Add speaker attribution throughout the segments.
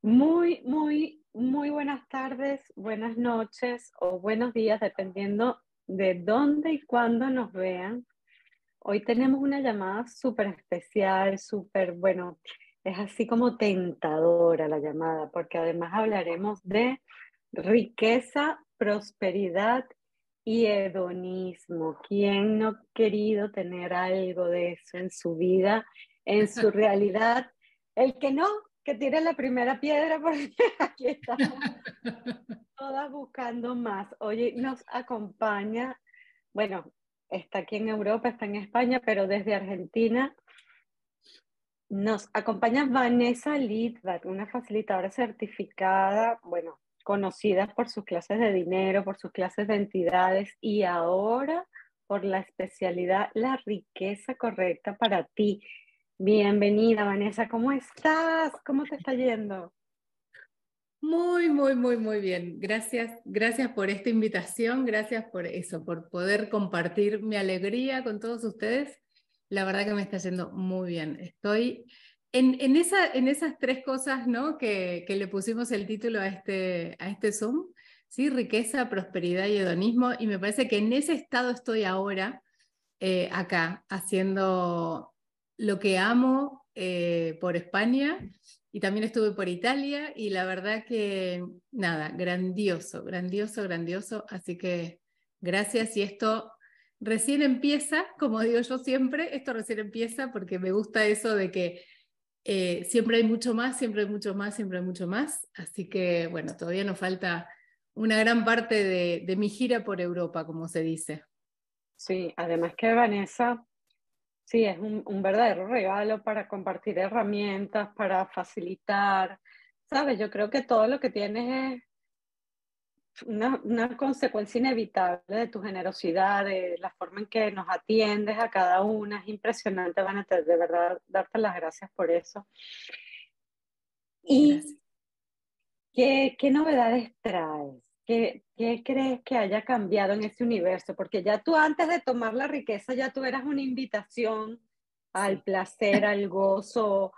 Speaker 1: Muy, muy, muy buenas tardes, buenas noches o buenos días, dependiendo de dónde y cuándo nos vean. Hoy tenemos una llamada súper especial, súper, bueno, es así como tentadora la llamada, porque además hablaremos de riqueza, prosperidad y hedonismo. ¿Quién no ha querido tener algo de eso en su vida, en su realidad? El que no, que tire la primera piedra porque aquí estamos todas buscando más. Oye, nos acompaña, bueno, está aquí en Europa, está en España, pero desde Argentina. Nos acompaña Vanessa Litvat, una facilitadora certificada, bueno, conocida por sus clases de dinero, por sus clases de entidades y ahora por la especialidad La riqueza correcta para ti Bienvenida, Vanessa. ¿Cómo estás? ¿Cómo te está yendo?
Speaker 2: Muy, muy, muy, muy bien. Gracias, gracias por esta invitación, gracias por eso, por poder compartir mi alegría con todos ustedes. La verdad que me está yendo muy bien. Estoy en, en esas tres cosas ¿no? que, le pusimos el título a este, a este Zoom, ¿sí? riqueza, prosperidad y hedonismo, y me parece que en ese estado estoy ahora, eh, acá, haciendo lo que amo eh, por España y también estuve por Italia y la verdad que nada, grandioso, grandioso, grandioso. Así que gracias y esto recién empieza, como digo yo siempre, esto recién empieza porque me gusta eso de que eh, siempre hay mucho más, siempre hay mucho más, siempre hay mucho más. Así que bueno, todavía nos falta una gran parte de, de mi gira por Europa, como se dice. Sí, además que Vanessa,
Speaker 1: Sí, es un, verdadero regalo para compartir herramientas, para facilitar. Sabes, yo creo que todo lo que tienes es una, consecuencia inevitable de tu generosidad, de la forma en que nos atiendes a cada una. Es impresionante, van a tener de verdad darte las gracias por eso. ¿Y ¿qué, qué novedades traes? ¿Qué, crees que haya cambiado en ese universo? Porque ya tú antes de tomar la riqueza, ya tú eras una invitación al placer, al gozo.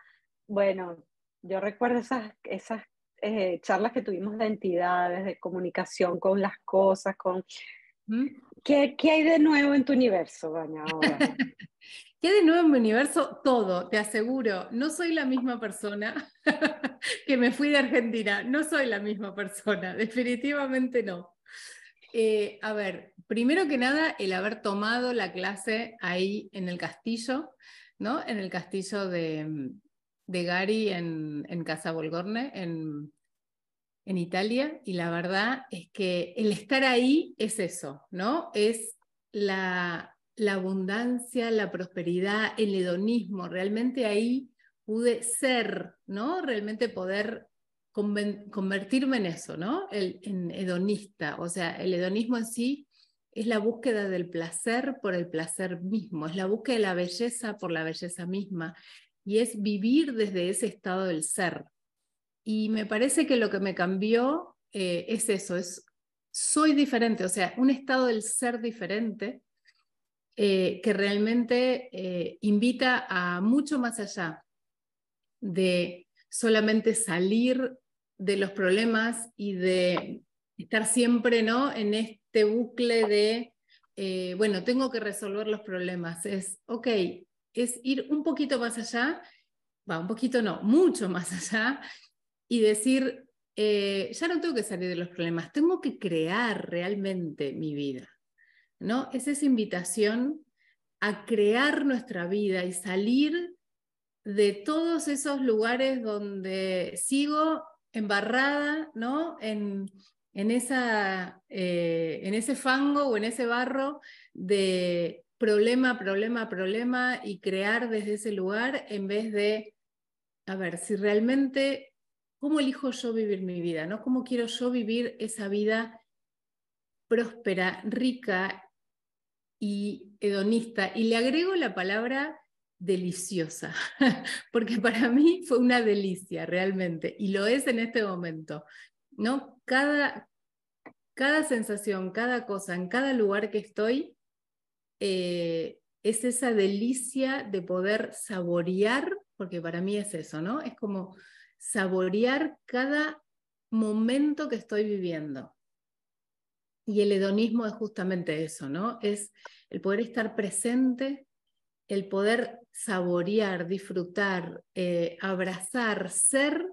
Speaker 1: Bueno, yo recuerdo esas, esas eh, charlas que tuvimos de entidades, de comunicación con las cosas, con... ¿Mm?
Speaker 2: ¿Qué, qué hay de nuevo en tu universo, Doña? Qué de nuevo en mi universo todo, te aseguro, no soy la misma persona que me fui de Argentina, no soy la misma persona, definitivamente no. Eh, a ver, primero que nada, el haber tomado la clase ahí en el castillo, ¿no? En el castillo de, de Gary en, Casa Volgorne, en, en Italia, y la verdad es que el estar ahí es eso, ¿no? Es la la abundancia, la prosperidad, el hedonismo. Realmente ahí pude ser, ¿no? Realmente poder convertirme en eso, ¿no? El, en hedonista. O sea, el hedonismo en sí es la búsqueda del placer por el placer mismo, es la búsqueda de la belleza por la belleza misma y es vivir desde ese estado del ser. Y me parece que lo que me cambió eh, es eso, es soy diferente, o sea, un estado del ser diferente eh, que realmente eh, invita a mucho más allá de solamente salir de los problemas y de estar siempre ¿no? en este bucle de, eh, bueno, tengo que resolver los problemas. Es, ok, es ir un poquito más allá, va, un poquito no, mucho más allá, y decir, ya no tengo que salir de los problemas, tengo que crear realmente mi vida. ¿no? Es esa invitación a crear nuestra vida y salir de todos esos lugares donde sigo embarrada, ¿no? En, esa, eh, en ese fango o en ese barro de problema, problema, problema y crear desde ese lugar en vez de, a ver, si realmente, ¿cómo elijo yo vivir mi vida? ¿no? ¿Cómo quiero yo vivir esa vida próspera, rica, y hedonista. Y le agrego la palabra deliciosa, porque para mí fue una delicia realmente, y lo es en este momento. ¿no? Cada, cada sensación, cada cosa, en cada lugar que estoy, eh, es esa delicia de poder saborear, porque para mí es eso, ¿no? Es como saborear cada momento que estoy viviendo. Y el hedonismo es justamente eso, ¿no? Es el poder estar presente, el poder saborear, disfrutar, eh, abrazar, ser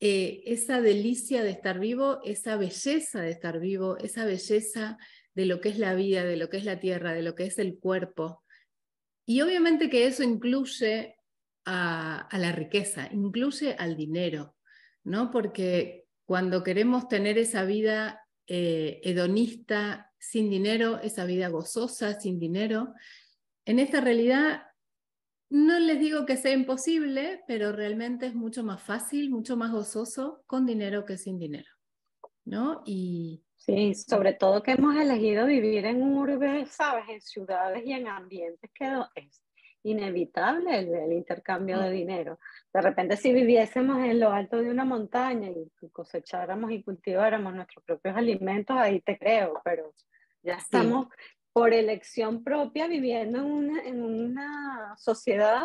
Speaker 2: eh, esa delicia de estar vivo, esa belleza de estar vivo, esa belleza de lo que es la vida, de lo que es la tierra, de lo que es el cuerpo. Y obviamente que eso incluye a, a la riqueza, incluye al dinero, ¿no? Porque cuando queremos tener esa vida eh, hedonista, sin dinero, esa vida gozosa, sin dinero. En esta realidad, no les digo que sea imposible, pero realmente es mucho más fácil, mucho más gozoso con dinero que sin dinero.
Speaker 1: ¿no? Y, Sí, sobre todo que hemos elegido vivir en urbe,
Speaker 2: sabes, en ciudades y en ambientes que
Speaker 1: es inevitable el, intercambio de mm. dinero. De repente si viviésemos en lo alto de una montaña y cosecháramos y cultiváramos nuestros propios alimentos, ahí te creo, pero ya estamos por elección propia viviendo en una, en una sociedad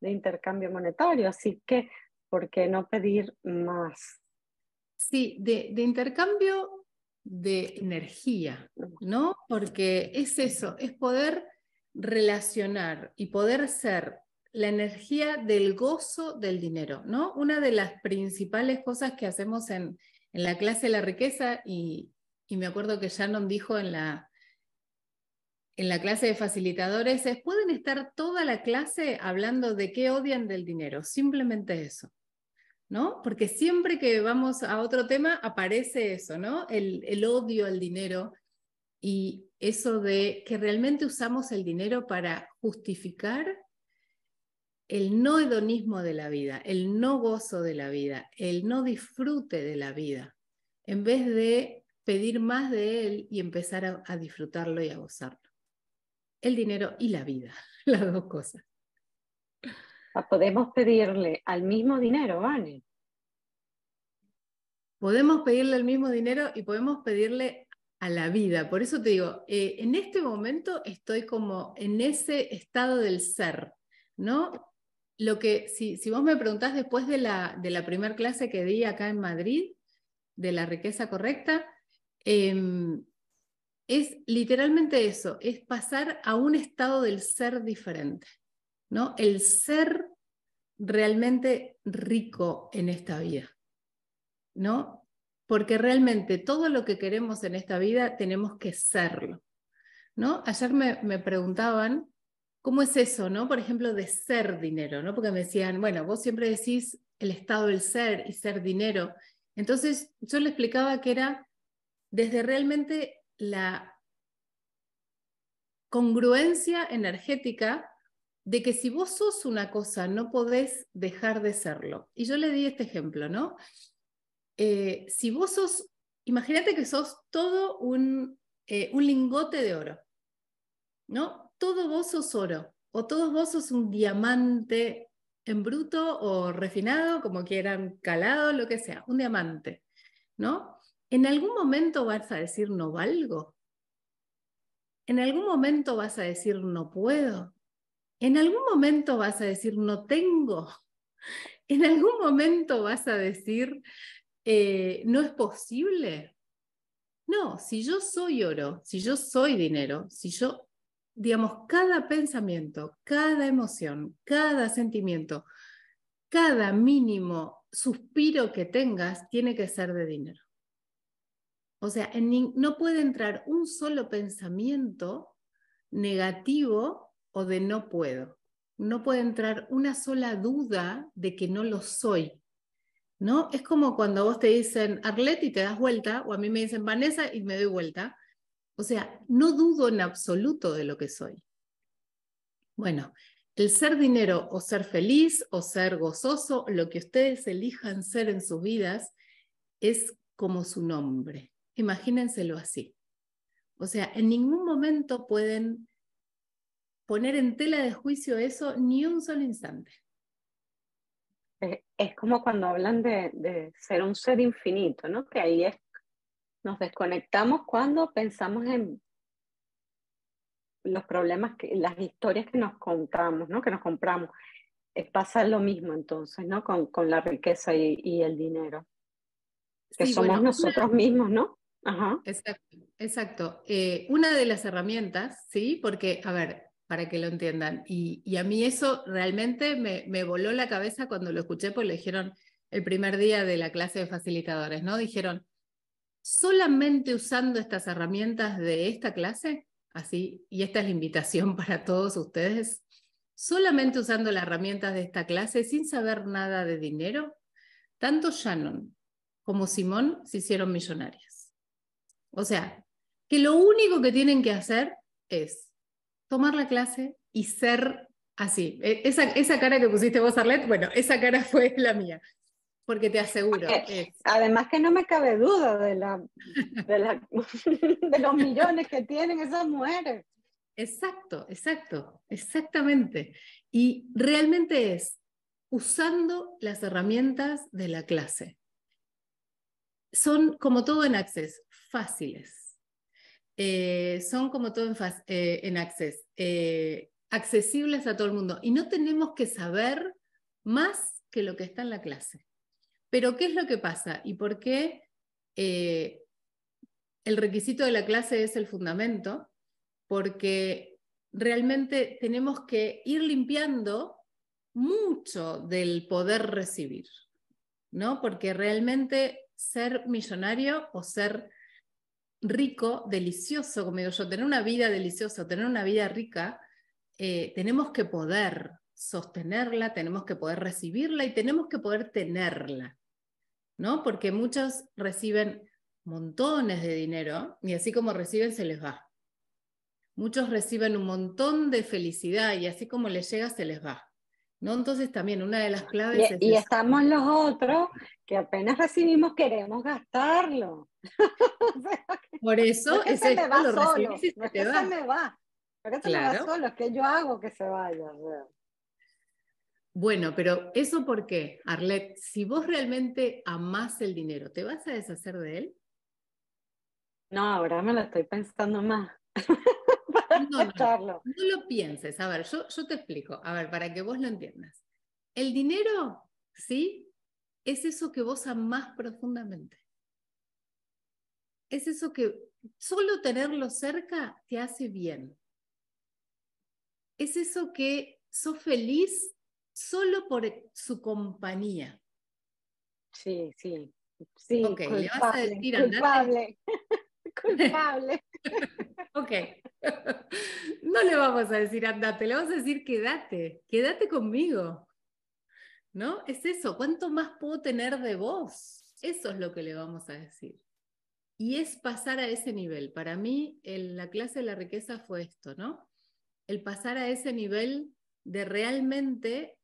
Speaker 1: de intercambio monetario, así que, ¿por qué no
Speaker 2: pedir más? Sí, de, de intercambio de energía, mm. ¿no? Porque es eso, es poder relacionar y poder ser la energía del gozo del dinero, ¿no? Una de las principales cosas que hacemos en, la clase de la riqueza, y, y, me acuerdo que Shannon dijo en la, en la clase de facilitadores, es, pueden estar toda la clase hablando de qué odian del dinero, simplemente eso, ¿no? Porque siempre que vamos a otro tema aparece eso, ¿no? El, el odio al dinero. Y, eso de que realmente usamos el dinero para justificar el no hedonismo de la vida, el no gozo de la vida, el no disfrute de la vida, en vez de pedir más de él y empezar a, disfrutarlo y a gozarlo. El dinero y la vida, las dos cosas. Ah, podemos pedirle al mismo dinero, Vane. Podemos pedirle al mismo dinero y podemos pedirle a la vida. Por eso te digo, eh, en este momento estoy como en ese estado del ser, ¿no? Lo que, si, vos me preguntás después de la, de la primera clase que di acá en Madrid, de la riqueza correcta, em, es literalmente eso, es pasar a un estado del ser diferente, ¿no? El ser realmente rico en esta vida, ¿no? porque realmente todo lo que queremos en esta vida tenemos que serlo. ¿no? Ayer me, preguntaban cómo es eso, ¿no? Por ejemplo, de ser dinero, ¿no? Porque me decían, bueno, vos siempre decís el estado del ser y ser dinero. Entonces yo le explicaba que era desde realmente la congruencia energética de que si vos sos una cosa no podés dejar de serlo. Y yo le di este ejemplo, ¿no? Eh, si vos sos, imagínate que sos todo un, eh, un lingote de oro, ¿no? Todo vos sos oro, o todos vos sos un diamante en bruto o refinado, como quieran, calado, lo que sea, un diamante, ¿no? En algún momento vas a decir no valgo. En algún momento vas a decir no puedo. En algún momento vas a decir no tengo. En algún momento vas a decir eh, ¿no es posible? No, si yo soy oro, si yo soy dinero, si yo, digamos, cada pensamiento, cada emoción, cada sentimiento, cada mínimo suspiro que tengas tiene que ser de dinero. O sea, no puede entrar un solo pensamiento negativo o de no puedo. No puede entrar una sola duda de que no lo soy. ¿no? Es como cuando vos te dicen Arlet y te das vuelta, o a mí me dicen Vanessa y me doy vuelta. O sea, no dudo en absoluto de lo que soy. Bueno, el ser dinero o ser feliz o ser gozoso, lo que ustedes elijan ser en sus vidas, es como su nombre. Imagínenselo así. O sea, en ningún momento pueden poner en tela de juicio eso ni un solo instante es como cuando
Speaker 1: hablan de, ser un ser infinito, ¿no? Que ahí es, nos desconectamos cuando pensamos en los problemas, que, las historias que nos contamos, ¿no? Que nos compramos. Es, eh, pasa lo mismo entonces, ¿no? Con, con la riqueza
Speaker 2: y, el dinero.
Speaker 1: Que somos nosotros mismos, ¿no?
Speaker 2: Ajá. Exacto, exacto. Eh, una de las herramientas, ¿sí? Porque, a ver, para que lo entiendan. Y, a mí eso realmente me, me, voló la cabeza cuando lo escuché, porque lo dijeron el primer día de la clase de facilitadores, ¿no? Dijeron, solamente usando estas herramientas de esta clase, así, y esta es la invitación para todos ustedes, solamente usando las herramientas de esta clase, sin saber nada de dinero, tanto Shannon como Simón se hicieron millonarias. O sea, que lo único que tienen que hacer es tomar la clase y ser así. E, esa, cara que pusiste vos, Arlette, bueno, esa cara fue la mía. Porque te aseguro.
Speaker 1: además que no me cabe duda de, la, de,
Speaker 2: de los millones que tienen esas mujeres. Exacto, exacto, exactamente. Y realmente es usando las herramientas de la clase. Son, como todo en Access, fáciles eh, son como todo en, eh, Access, eh, accesibles a todo el mundo. Y no tenemos que saber más que lo que está en la clase. Pero ¿qué es lo que pasa? ¿Y por qué el requisito de la clase es el fundamento? Porque realmente tenemos que ir limpiando mucho del poder recibir, ¿no? Porque realmente ser millonario o ser rico, delicioso, como digo yo, tener una vida deliciosa, tener una vida rica, eh, tenemos que poder sostenerla, tenemos que poder recibirla y tenemos que poder tenerla, ¿no? Porque muchos reciben montones de dinero y así como reciben se les va. Muchos reciben un montón de felicidad y así como les llega se les va. Entonces también una de las claves y, es... Y
Speaker 1: estamos los otros que apenas recibimos queremos gastarlo.
Speaker 2: Por eso es que va solo, que
Speaker 1: eso va solo, es que yo hago que se vaya.
Speaker 2: Bueno, pero eso por qué, Arlet, si vos realmente amás el dinero, ¿te vas a deshacer de él? No, ahora me lo estoy pensando más. No, lo pienses. A ver, yo, te explico. A ver, para que vos lo entiendas. El dinero, ¿sí? Es eso que vos amás profundamente. Es eso que solo tenerlo cerca te hace bien. Es eso que sos feliz solo por su compañía. Sí, sí. Sí, culpable, culpable. Ok. No le vamos a decir andate, le vamos a decir quédate, quédate conmigo. ¿No? Es eso, ¿cuánto más puedo tener de vos? Eso es lo que le vamos a decir. Y es pasar a ese nivel. Para mí, la clase de la riqueza fue esto, ¿no? El pasar a ese nivel de realmente...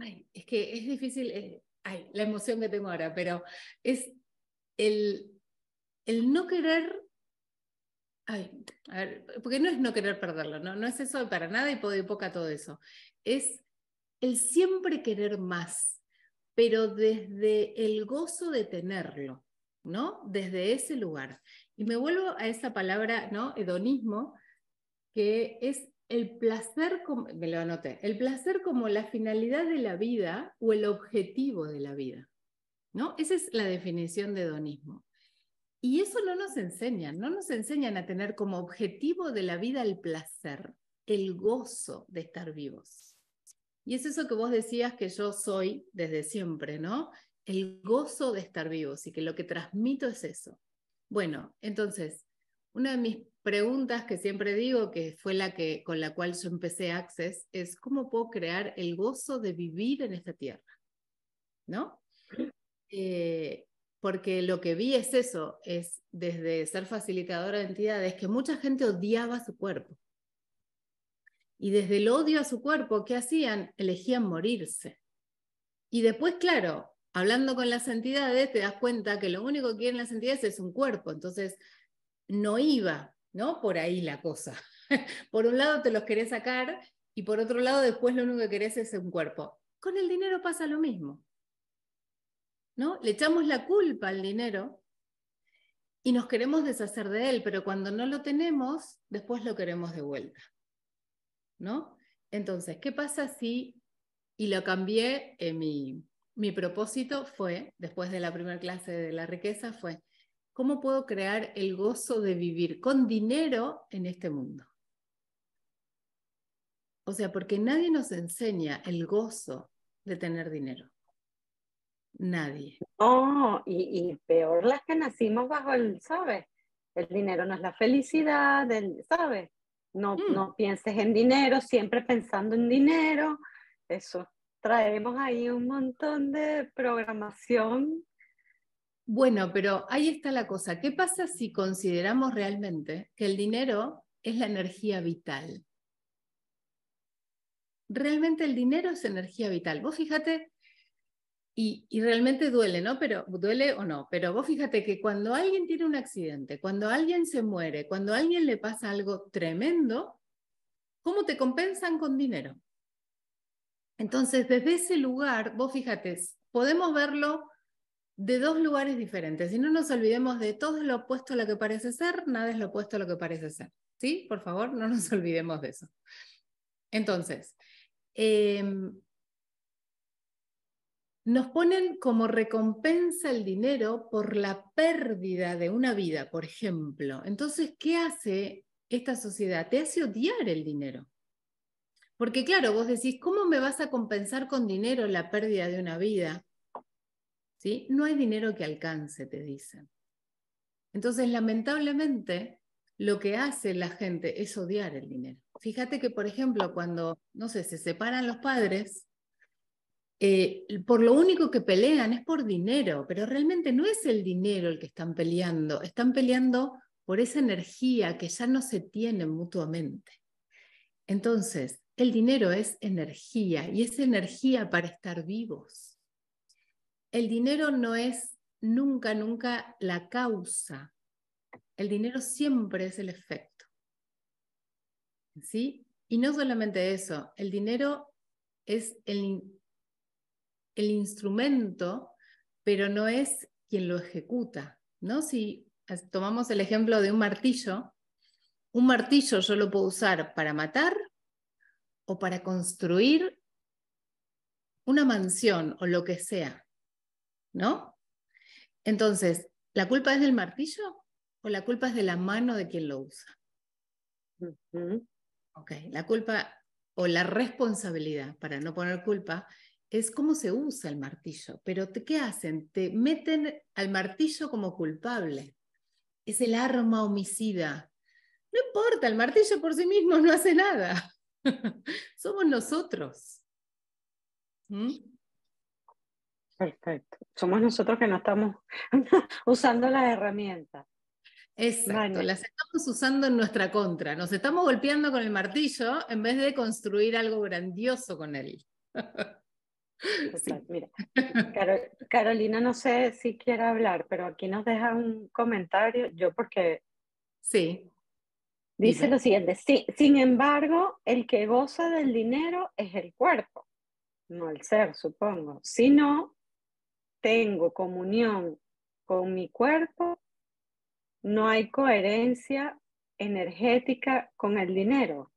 Speaker 2: Ay, es que es difícil, eh, ay, la emoción que tengo ahora, pero es el el no querer, porque no es no querer perderlo, no, no es eso para nada y poco poca todo eso, es el siempre querer más, pero desde el gozo de tenerlo, ¿no? Desde ese lugar. Y me vuelvo a esa palabra, ¿no? Hedonismo, que es el placer, como, me lo anoté, el placer como la finalidad de la vida o el objetivo de la vida, ¿no? Esa es la definición de hedonismo. Y eso no nos enseñan, no nos enseñan a tener como objetivo de la vida el placer, el gozo de estar vivos. Y es eso que vos decías que yo soy desde siempre, ¿no? El gozo de estar vivos y que lo que transmito es eso. Bueno, entonces, una de mis preguntas que siempre digo, que fue la que con la cual yo empecé Access, es cómo puedo crear el gozo de vivir en esta tierra, ¿no? Eh, porque lo que vi es eso, es desde ser facilitadora de entidades, que mucha gente odiaba su cuerpo. Y desde el odio a su cuerpo, ¿qué hacían? Elegían morirse. Y después, claro, hablando con las entidades, te das cuenta que lo único que quieren las entidades es un cuerpo. Entonces, no iba, ¿no? Por ahí la cosa. por un lado te los querés sacar y por otro lado después lo único que querés es un cuerpo. Con el dinero pasa lo mismo. Le echamos la culpa al dinero y nos queremos deshacer de él, pero cuando no lo tenemos, después lo queremos de vuelta, ¿no? Entonces, ¿qué pasa si, y lo cambié, en eh, mi, mi propósito fue, después de la primera clase de la riqueza, fue, ¿cómo puedo crear el gozo de vivir con dinero en este mundo? O sea, porque nadie nos enseña el gozo de tener dinero. Nadie. No, y, peor las que nacimos bajo
Speaker 1: el, ¿sabes? El dinero no es la felicidad, el, ¿sabes? No, mm. no pienses en dinero, siempre pensando en dinero. Eso, traemos ahí un
Speaker 2: montón de programación. Bueno, pero ahí está la cosa. ¿Qué pasa si consideramos realmente que el dinero es la energía vital? Realmente el dinero es energía vital. Vos fíjate y, realmente duele, ¿no? Pero duele o no. Pero vos fíjate que cuando alguien tiene un accidente, cuando alguien se muere, cuando alguien le pasa algo tremendo, ¿cómo te compensan con dinero? Entonces, desde ese lugar, vos fíjate, podemos verlo de dos lugares diferentes. Y no nos olvidemos de todo lo opuesto a lo que parece ser, nada es lo opuesto a lo que parece ser. ¿Sí? Por favor, no nos olvidemos de eso. Entonces, em, nos ponen como recompensa el dinero por la pérdida de una vida, por ejemplo. Entonces, ¿qué hace esta sociedad? Te hace odiar el dinero. Porque claro, vos decís, ¿cómo me vas a compensar con dinero la pérdida de una vida? ¿Sí? No hay dinero que alcance, te dicen. Entonces, lamentablemente, lo que hace la gente es odiar el dinero. Fíjate que, por ejemplo, cuando, no sé, se separan los padres, eh, por lo único que pelean es por dinero, pero realmente no es el dinero el que están peleando, están peleando por esa energía que ya no se tiene mutuamente. Entonces, el dinero es energía y es energía para estar vivos. El dinero no es nunca, nunca la causa. El dinero siempre es el efecto. ¿Sí? Y no solamente eso, el dinero es el, el instrumento, pero no es quien lo ejecuta. ¿no? Si tomamos el ejemplo de un martillo, un martillo yo lo puedo usar para matar o para construir una mansión o lo que sea. ¿No? Entonces, ¿la culpa es del martillo o la culpa es de la mano de quien lo usa? la culpa o la responsabilidad, para no poner culpa, es cómo se usa el martillo. Pero ¿qué hacen? Te meten al martillo como culpable. Es el arma homicida. No importa, el martillo por sí mismo no hace nada. Somos nosotros. ¿Mm?
Speaker 1: Perfecto. Somos
Speaker 2: nosotros que no estamos usando las herramientas. Exacto, las estamos usando en nuestra contra. Nos estamos golpeando con el martillo en vez de construir algo grandioso con él.
Speaker 1: Carolina, no sé si quiere hablar, pero aquí nos deja un comentario, yo porque... Sí. Dice lo siguiente, sin embargo, el que goza del dinero es el cuerpo, no el ser, supongo. Si no, tengo comunión con mi cuerpo, no hay coherencia energética con el dinero.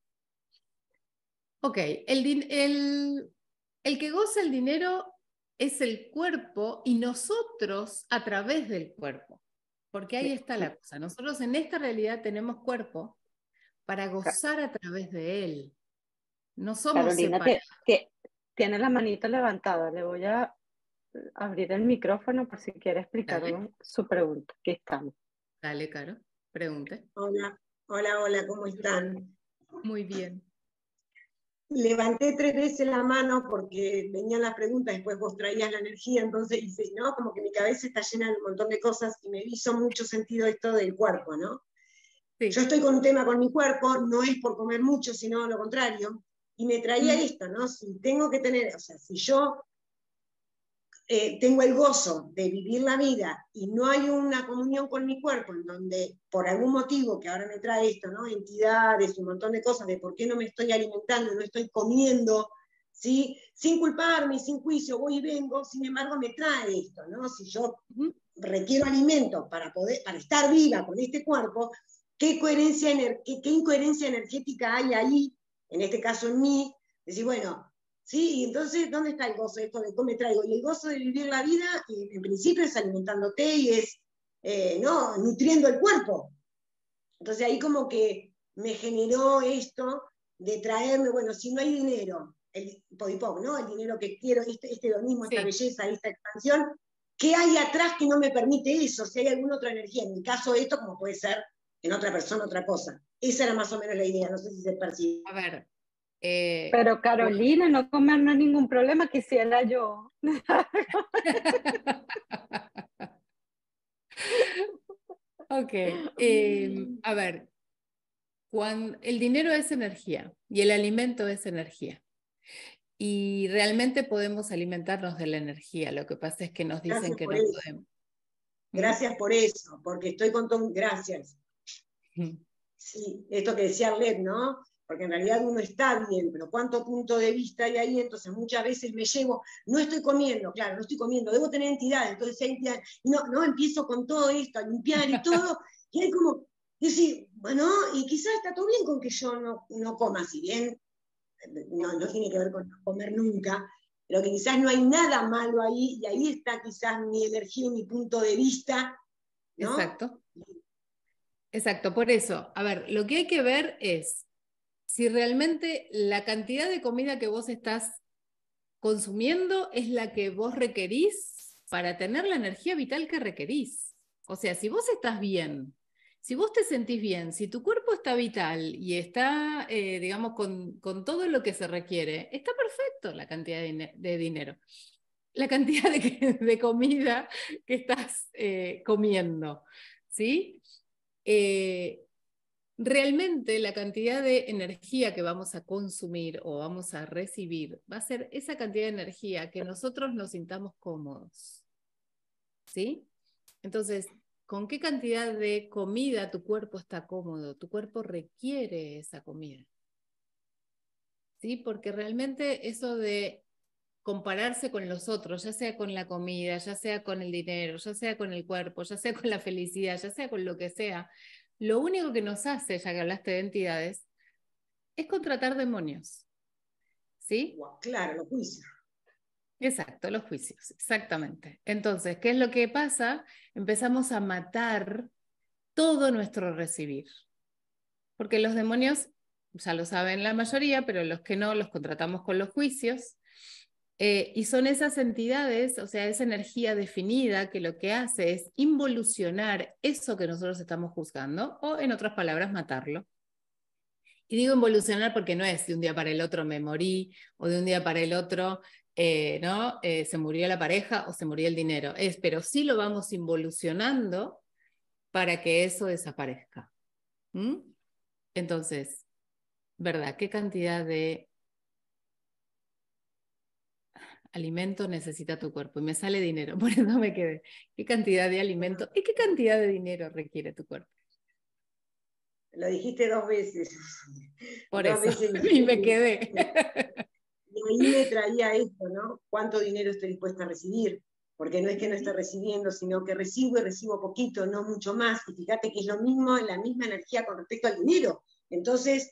Speaker 2: Ok, el, el, el que goza el dinero es el cuerpo y nosotros a través del cuerpo, porque ahí está la cosa. Nosotros en esta realidad tenemos cuerpo para gozar a través de él. No somos que, tiene la manita levantada, le voy
Speaker 1: a eh, abrir el micrófono por si quiere explicar su pregunta. Aquí estamos. Dale, Caro, pregunte.
Speaker 3: Hola, hola, hola, ¿cómo están? Muy bien levanté tres veces la mano porque venían las preguntas, después vos traías la energía, entonces hice, ¿no? Como que mi cabeza está llena de un montón de cosas y me hizo mucho sentido esto del cuerpo, ¿no? Yo estoy con un tema con mi cuerpo, no es por comer mucho, sino lo contrario, y me traía mm. esto, ¿no? Si tengo que tener, o sea, si yo eh, tengo el gozo de vivir la vida y no hay una comunión con mi cuerpo en donde por algún motivo que ahora me trae esto, ¿no? entidades, un montón de cosas de por qué no me estoy alimentando, no estoy comiendo, ¿sí? sin culparme, sin juicio, voy y vengo, sin embargo me trae esto, ¿no? si yo requiero alimento para, poder, para estar viva con este cuerpo, ¿qué, coherencia, qué incoherencia energética hay ahí, en este caso en mí? Decir, bueno, ¿sí? entonces, ¿dónde está el gozo esto cómo me traigo? Y el gozo de vivir la vida, en principio, es alimentándote y es, eh, ¿no? Nutriendo el cuerpo. Entonces ahí como que me generó esto de traerme, bueno, si no hay dinero, el podipop, ¿no? El dinero que quiero, este, este donismo, esta belleza, esta expansión, ¿qué hay atrás que no me permite eso? Si hay alguna otra energía, en mi caso esto, como puede ser en otra persona otra cosa. Esa era más o menos la idea, no sé si se percibe. A
Speaker 2: ver,
Speaker 1: eh, Pero Carolina, no comer no es ningún problema, quisiera yo.
Speaker 2: ok, em, mm. a ver, cuando, el dinero es energía y el alimento es energía. Y realmente podemos alimentarnos de la energía, lo que pasa es que nos dicen que no podemos. ¿Mm? Gracias por eso,
Speaker 3: porque estoy con Tom gracias. Sí, esto que decía Led ¿no? porque en realidad uno está bien, pero cuánto punto de vista hay ahí, entonces muchas veces me llevo, no estoy comiendo, claro, no estoy comiendo, debo tener entidad, entonces hay entidad, no, no empiezo con todo esto, a limpiar y todo, y hay como, decir bueno, y quizás está todo bien con que yo no, no coma, si bien no, tiene que ver con comer nunca, pero que quizás no hay nada malo ahí, y ahí está quizás mi energía, mi punto de vista.
Speaker 2: ¿no? Exacto. Exacto, por eso, a ver, lo que hay que ver es si realmente la cantidad de comida que vos estás consumiendo es la que vos requerís para tener la energía vital que requerís. O sea, si vos estás bien, si vos te sentís bien, si tu cuerpo está vital y está, eh, digamos, con, todo lo que se requiere, está perfecto la cantidad de, dinero, la cantidad de, comida que estás eh, comiendo, ¿sí? Eh, realmente la cantidad de energía que vamos a consumir o vamos a recibir va a ser esa cantidad de energía que nosotros nos sintamos cómodos. ¿Sí? Entonces, ¿con qué cantidad de comida tu cuerpo está cómodo? Tu cuerpo requiere esa comida. ¿Sí? Porque realmente eso de compararse con los otros, ya sea con la comida, ya sea con el dinero, ya sea con el cuerpo, ya sea con la felicidad, ya sea con lo que sea, lo único que nos hace, ya que hablaste de entidades, es contratar demonios. ¿Sí? Claro, los juicios. Exacto, los juicios, exactamente. Entonces, ¿qué es lo que pasa? Empezamos a matar todo nuestro recibir. Porque los demonios, ya lo saben la mayoría, pero los que no, los contratamos con los juicios. Eh, y son esas entidades, o sea, esa energía definida que lo que hace es involucionar eso que nosotros estamos juzgando o, en otras palabras, matarlo. Y digo involucionar porque no es de un día para el otro me morí o de un día para el otro eh, ¿no? Eh, se murió la pareja o se murió el dinero. Es, pero sí lo vamos involucionando para que eso desaparezca. ¿Mm? Entonces, ¿verdad? ¿Qué cantidad de alimento necesita tu cuerpo y me sale dinero, por eso me quedé. ¿Qué cantidad de alimento y qué cantidad de dinero requiere tu cuerpo?
Speaker 3: Lo dijiste dos veces.
Speaker 2: Por eso. Y me
Speaker 3: quedé. Y ahí me traía esto, ¿no? ¿Cuánto dinero estoy dispuesta a recibir? Porque no es que no esté recibiendo, sino que recibo y recibo poquito, no mucho más. Y fíjate que es lo mismo, la misma energía con respecto al dinero. Entonces,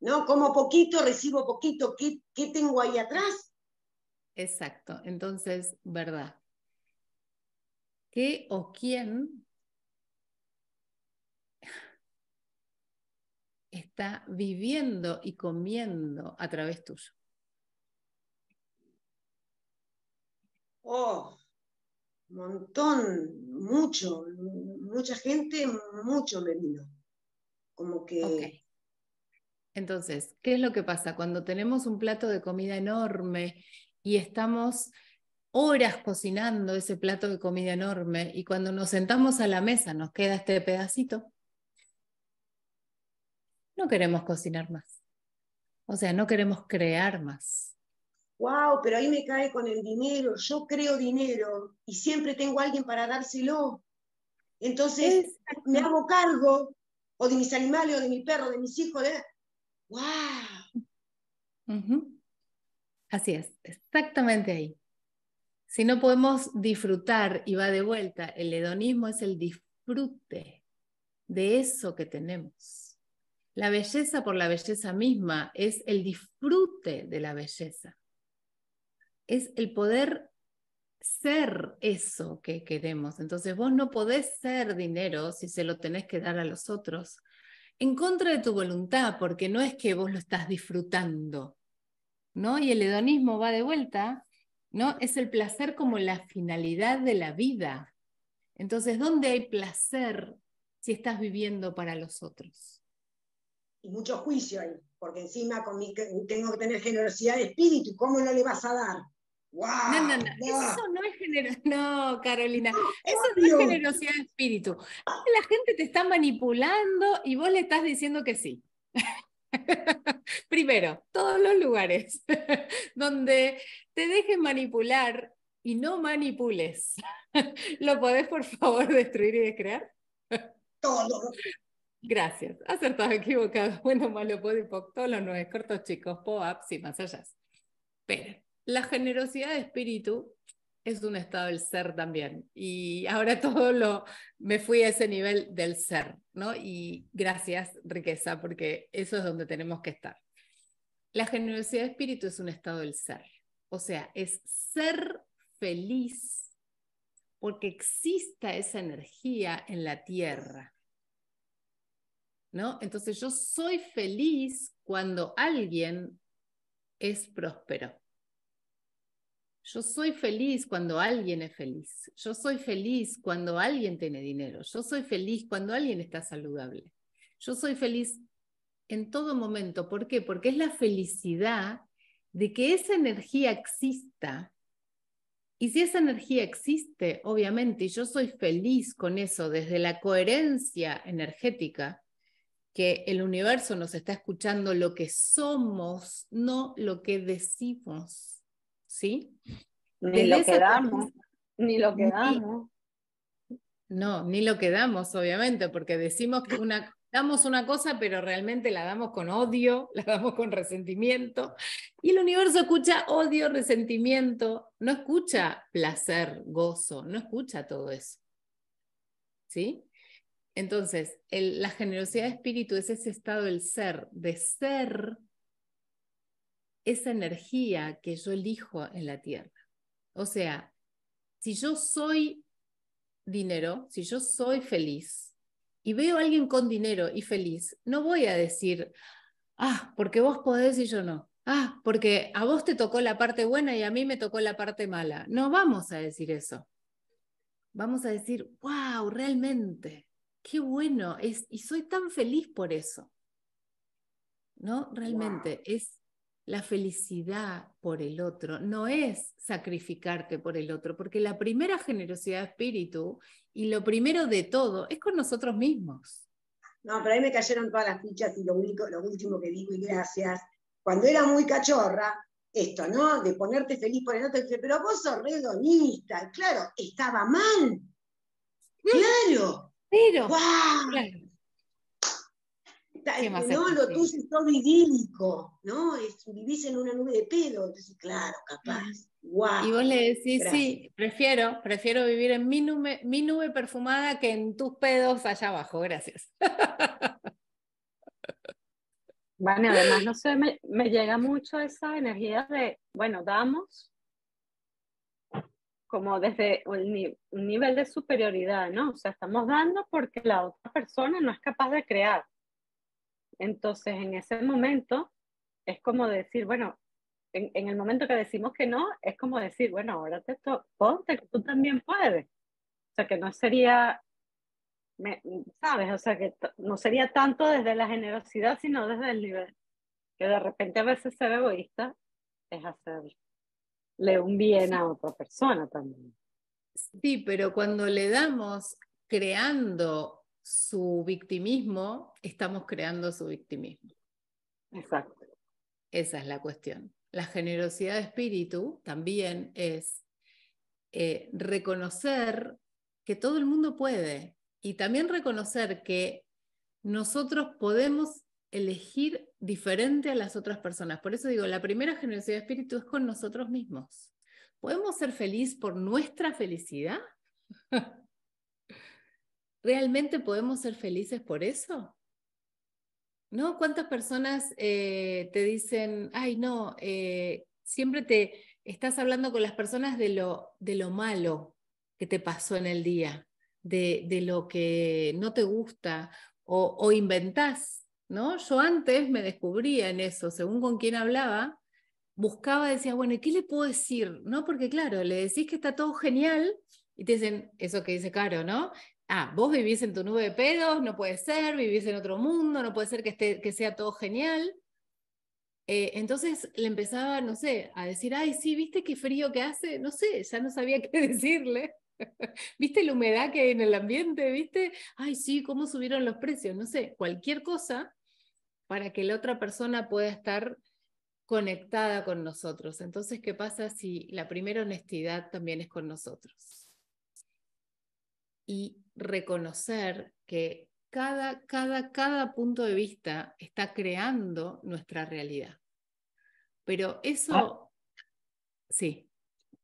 Speaker 3: ¿no? Como
Speaker 2: poquito, recibo poquito. qué tengo ahí atrás? Exacto. Entonces, verdad. ¿Qué o quién está viviendo y comiendo a través tuyo?
Speaker 3: Oh, montón, mucho, mucha gente,
Speaker 2: mucho me vino. Como que. Entonces, ¿qué es lo que pasa? Cuando tenemos un plato de comida enorme y estamos horas cocinando ese plato de comida enorme y cuando nos sentamos a la mesa nos queda este pedacito, no queremos cocinar más. O sea, no queremos crear más.
Speaker 3: Wow, pero ahí me cae con el dinero. Yo creo dinero y siempre tengo a alguien para dárselo. Entonces me hago cargo o de mis animales, o de mi perro, de mis hijos. De... Wow.
Speaker 2: Así es, exactamente ahí. Si no podemos disfrutar y va de vuelta, el hedonismo es el disfrute de eso que tenemos. La belleza por la belleza misma es el disfrute de la belleza. Es el poder ser eso que queremos. Entonces vos no podés ser dinero si se lo tenés que dar a los otros en contra de tu voluntad, porque no es que vos lo estás disfrutando ¿no? Y el hedonismo va de vuelta, ¿no? Es el placer como la finalidad de la vida. Entonces, ¿dónde hay placer si estás viviendo para los otros? Y
Speaker 3: mucho juicio ahí, porque encima tengo que tener generosidad de espíritu, ¿cómo no le vas a dar? no, no, eso
Speaker 2: no es generosidad. No, Carolina, eso no es generosidad de espíritu. La gente te está manipulando y vos le estás diciendo que sí. Primero, todos los lugares donde te dejen manipular y no manipules. ¿Lo podés, por favor, destruir y descrear? Todo. Gracias. Acertado, equivocado, bueno, malo, todos los nueve cortos chicos, POAPs y más allá. Pero la generosidad de espíritu es un estado del ser también. Y ahora todo lo, me fui a ese nivel del ser, ¿no? Y gracias, riqueza, porque eso es donde tenemos que estar. La generosidad de espíritu es un estado del ser, o sea, es ser feliz porque exista esa energía en la tierra. ¿No? Entonces yo soy feliz cuando alguien es próspero. Yo soy feliz cuando alguien es feliz. Yo soy feliz cuando alguien tiene dinero. Yo soy feliz cuando alguien está saludable. Yo soy feliz en todo momento. ¿Por qué? Porque es la felicidad de que esa energía exista. Y si esa energía existe, obviamente, y yo soy feliz con eso desde la coherencia energética, que el universo nos está escuchando lo que somos, no lo que decimos ¿sí? Ni lo que damos, ni lo que No, ni lo que damos, obviamente, porque decimos que una, damos una cosa, pero realmente la damos con odio, la damos con resentimiento. Y el universo escucha odio, resentimiento, no escucha placer, gozo, no escucha todo eso. ¿Sí? Entonces, la generosidad de espíritu es ese estado del ser, de ser esa energía que yo elijo en la tierra. O sea, si yo soy dinero, si yo soy feliz y veo a alguien con dinero y feliz, no voy a decir, ah, porque vos podés y yo no. Ah, porque a vos te tocó la parte buena y a mí me tocó la parte mala. No vamos a decir eso. Vamos a decir, wow, realmente, qué bueno es y soy tan feliz por eso. ¿No? Realmente es la felicidad por el otro no es sacrificarte por el otro, porque la primera generosidad de espíritu y lo primero de todo es con nosotros mismos.
Speaker 3: No, pero ahí me cayeron todas las fichas y lo, único, lo último que digo, y gracias, cuando era muy cachorra, esto, ¿no? De ponerte feliz por el otro, dije, pero vos sos redonista, claro, estaba mal. Claro. Pero, ¡Wow! no, lo tuyo es todo idílico, ¿no? Es, vivís en una nube de pedo, entonces, claro, capaz.
Speaker 2: y vos le decís, sí, prefiero, prefiero vivir en mi nube, mi nube perfumada que en tus pedos allá abajo, gracias.
Speaker 1: Bueno, además, no sé, me, llega mucho esa energía de, bueno, damos como desde un, un nivel de superioridad, ¿no? O sea, estamos dando porque la otra persona no es capaz de crear entonces, en ese momento, es como decir, bueno, en, el momento que decimos que no, es como decir, bueno, ahora te ponte, que tú también puedes. O sea, que no sería, me, ¿sabes? O sea, que no sería tanto desde la generosidad, sino desde el nivel. Que de repente a veces ser egoísta es hacerle un bien a otra persona
Speaker 2: también. Sí, pero cuando le damos creando su victimismo, estamos creando su victimismo. Exacto. Esa es la cuestión. La generosidad de espíritu también es eh, reconocer que todo el mundo puede y también reconocer que nosotros podemos elegir diferente a las otras personas. Por eso digo, la primera generosidad de espíritu es con nosotros mismos. ¿Podemos ser feliz por nuestra felicidad? ¿Realmente podemos ser felices por eso? ¿No? ¿Cuántas personas eh, te dicen, ay, no, eh, siempre te estás hablando con las personas de lo, de lo malo que te pasó en el día, de, lo que no te gusta o, inventás, ¿no? Yo antes me descubría en eso, según con quién hablaba, buscaba, decía, bueno, ¿y qué le puedo decir? ¿No? Porque claro, le decís que está todo genial y te dicen, eso que dice Caro, ¿no? ah, vos vivís en tu nube de pedos, no puede ser, vivís en otro mundo, no puede ser que, esté, que sea todo genial. Eh, entonces le empezaba, no sé, a decir, ay, sí, viste qué frío que hace, no sé, ya no sabía qué decirle. ¿Viste la humedad que hay en el ambiente? ¿Viste? Ay, sí, cómo subieron los precios, no sé, cualquier cosa para que la otra persona pueda estar conectada con nosotros. Entonces, ¿qué pasa si la primera honestidad también es con nosotros? Y reconocer que cada, cada, cada punto de vista está creando nuestra realidad. Pero eso, sí.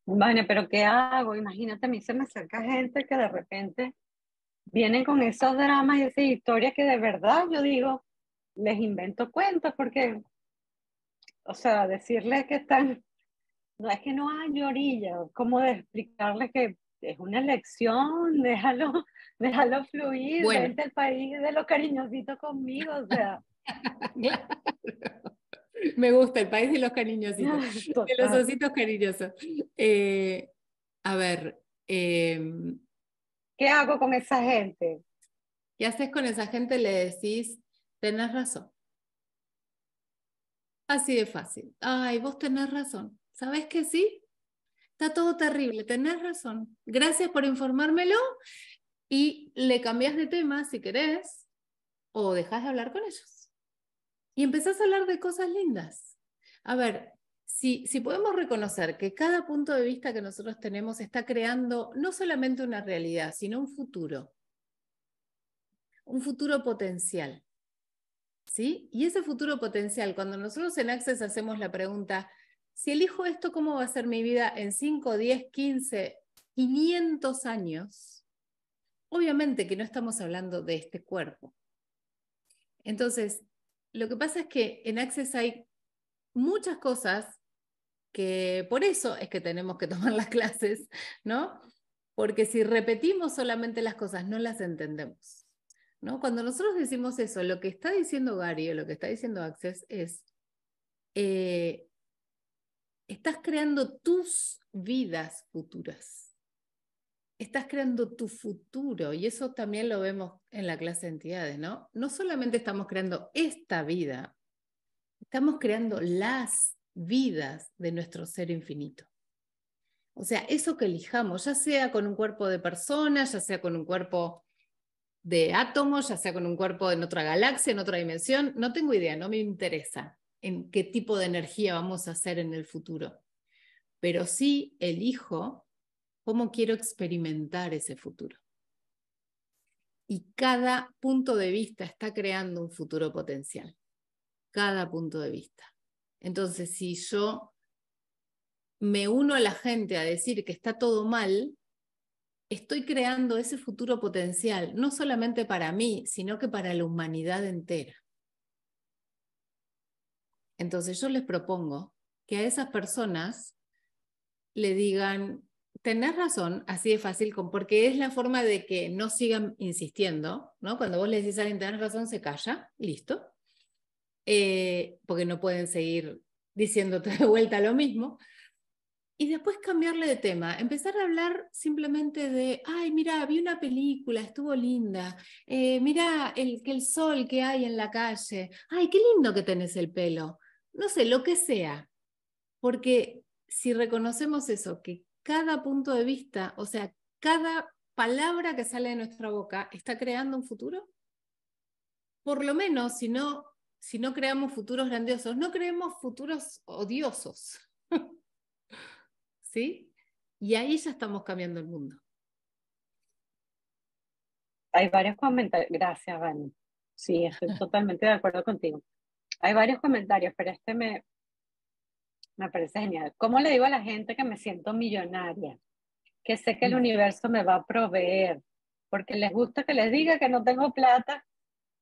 Speaker 2: Bueno, pero ¿qué
Speaker 1: hago? Imagínate, a mí se me acerca gente que de repente vienen con esos dramas y esas historias que de verdad yo digo, les invento cuentos porque, o sea, decirles que están, no es que no hay orilla, como de explicarles que es una elección, déjalo déjalo fluir, el país de los cariñositos conmigo, o sea.
Speaker 2: Me gusta el país de los cariñositos, de los ositos cariñosos. Eh, a ver. Em, ¿Qué hago con esa gente? ¿Qué haces con esa gente? Le decís, tenés razón. Así de fácil. Ay, vos tenés razón. ¿Sabés que sí? Está todo terrible, tenés razón. Gracias por informármelo y le cambias de tema si querés o dejas de hablar con ellos. Y empezás a hablar de cosas lindas. A ver, si, si podemos reconocer que cada punto de vista que nosotros tenemos está creando no solamente una realidad, sino un futuro, un futuro potencial. ¿Sí? Y ese futuro potencial, cuando nosotros en Access hacemos la pregunta, si elijo esto, ¿cómo va a ser mi vida en 5, 10, 15, 500 años? obviamente que no estamos hablando de este cuerpo. Entonces, lo que pasa es que en Access hay muchas cosas que por eso es que tenemos que tomar las clases, ¿no? Porque si repetimos solamente las cosas, no las entendemos. ¿no? Cuando nosotros decimos eso, lo que está diciendo Gary o lo que está diciendo Access es, eh, estás creando tus vidas futuras estás creando tu futuro y eso también lo vemos en la clase de entidades, ¿no? No solamente estamos creando esta vida, estamos creando las vidas de nuestro ser infinito. O sea, eso que elijamos, ya sea con un cuerpo de personas, ya sea con un cuerpo de átomos, ya sea con un cuerpo en otra galaxia, en otra dimensión, no tengo idea, no me interesa en qué tipo de energía vamos a hacer en el futuro. Pero sí elijo cómo quiero experimentar ese futuro. Y cada punto de vista está creando un futuro potencial. Cada punto de vista. Entonces, si yo me uno a la gente a decir que está todo mal, estoy creando ese futuro potencial, no solamente para mí, sino que para la humanidad entera. Entonces yo les propongo que a esas personas le digan, tener razón, así de fácil, porque es la forma de que no sigan insistiendo, ¿no? Cuando vos le decís a alguien, tenés razón, se calla, listo. Eh, porque no pueden seguir diciéndote de vuelta lo mismo. Y después cambiarle de tema, empezar a hablar simplemente de, ay, mira, vi una película, estuvo linda, eh, mira el, el sol que hay en la calle, ay, qué lindo que tenés el pelo, no sé, lo que sea. Porque si reconocemos eso, que cada punto de vista, o sea, cada palabra que sale de nuestra boca está creando un futuro? Por lo menos, si no, si no creamos futuros grandiosos, no creemos futuros odiosos. ¿Sí? Y ahí ya estamos cambiando el mundo. Hay varios comentarios. Gracias,
Speaker 1: Vani. Sí, estoy totalmente de acuerdo contigo. Hay varios comentarios, pero este me, me parece genial. ¿Cómo le digo a la gente que me siento millonaria? Que sé que el mm. universo me va a proveer, porque les gusta que les diga que no tengo plata.